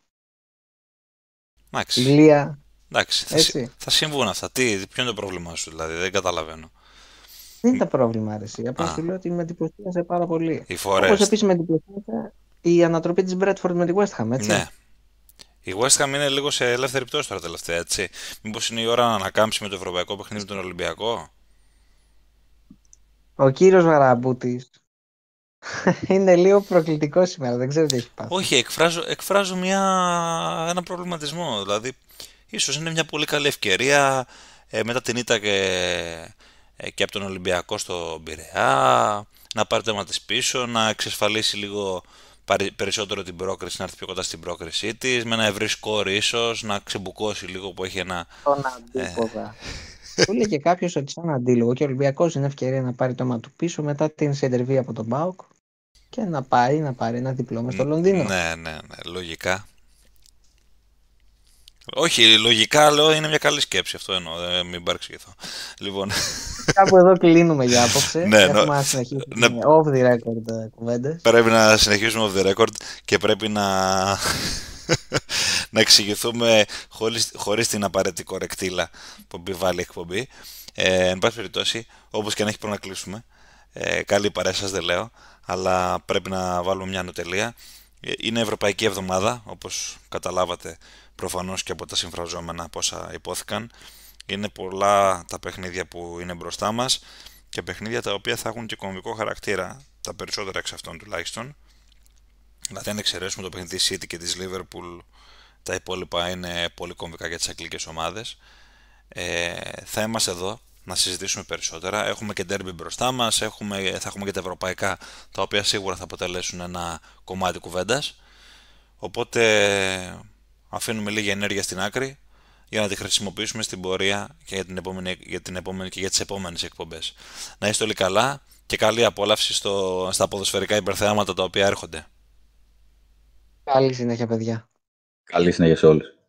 Εντάξει. Ηλία. Εντάξει. Θα, θα συμβούν αυτά. Τι, ποιο είναι το πρόβλημά σου, δηλαδή. Δεν καταλαβαίνω. Δεν ήταν πρόβλημα, αρέσει. Απλά σου λέω ότι με εντυπωσίασε πάρα πολύ. Όπως επίσης με εντυπωσίασε η ανατροπή της Μπρέτφορντ με τη West Ham, έτσι. Ναι. Η West Ham είναι λίγο σε ελεύθερη πτώση τώρα τελευταία, έτσι. Μήπως είναι η ώρα να ανακάμψει με το ευρωπαϊκό παιχνίδι τον Ολυμπιακό. Ο κύριος Μαραμπούτης <laughs> είναι λίγο προκλητικό σήμερα, δεν ξέρω τι έχει πάθει. Όχι, εκφράζω, εκφράζω μια, ένα προβληματισμό. Δηλαδή, ίσως είναι μια πολύ καλή ευκαιρία ε, μετά την ήττα ε, και, από τον Ολυμπιακό στο Πειραιά, να πάρει το αίμα της πίσω, να εξασφαλίσει λίγο περισσότερο την πρόκριση, να έρθει πιο κοντά στην πρόκρισή της, με ένα ευρύ σκόρ ίσως, να ξεμπουκώσει λίγο που έχει ένα. Τον ε, του και κάποιος ότι σαν αντίλογο και ο Ολυμπιακός είναι ευκαιρία να πάρει το αίμα του πίσω μετά την συντερβή από τον Μπάουκ και να πάρει, να πάρει ένα διπλό στο Λονδίνο. Ναι, ναι, ναι, λογικά. Όχι, λογικά λέω είναι μια καλή σκέψη αυτό εννοώ, δεν μην αυτό. Λοιπόν. <laughs> Κάπου εδώ κλείνουμε για άποψη. Ναι, ναι, Έχουμε να συνεχίσουμε ναι. off the record ε, κουβέντες. Πρέπει να συνεχίσουμε off the record και πρέπει να να εξηγηθούμε χωρίς, την απαραίτητη κορεκτήλα που επιβάλλει η εκπομπή. Ε, εν πάση περιπτώσει, όπως και να έχει πρέπει να κλείσουμε. Ε, καλή παρέα σας δεν λέω, αλλά πρέπει να βάλουμε μια νοτελεία. Ε, είναι Ευρωπαϊκή Εβδομάδα, όπως καταλάβατε προφανώς και από τα συμφραζόμενα πόσα υπόθηκαν. Είναι πολλά τα παιχνίδια που είναι μπροστά μας και παιχνίδια τα οποία θα έχουν και οικονομικό χαρακτήρα, τα περισσότερα εξ αυτών τουλάχιστον. Δηλαδή αν εξαιρέσουμε το παιχνίδι City και της Liverpool τα υπόλοιπα είναι πολύ κομβικά για τις αγγλικές ομάδες. Ε, θα είμαστε εδώ να συζητήσουμε περισσότερα. Έχουμε και ντέρμπι μπροστά μας, έχουμε, θα έχουμε και τα ευρωπαϊκά, τα οποία σίγουρα θα αποτελέσουν ένα κομμάτι κουβέντας. Οπότε αφήνουμε λίγη ενέργεια στην άκρη για να τη χρησιμοποιήσουμε στην πορεία και για, την επόμενη, για, την επόμενη, και για τις επόμενες εκπομπές. Να είστε όλοι καλά και καλή απόλαυση στο, στα ποδοσφαιρικά υπερθεάματα τα οποία έρχονται. Καλή συνέχεια παιδιά. Καλή συνέχεια σε όλους.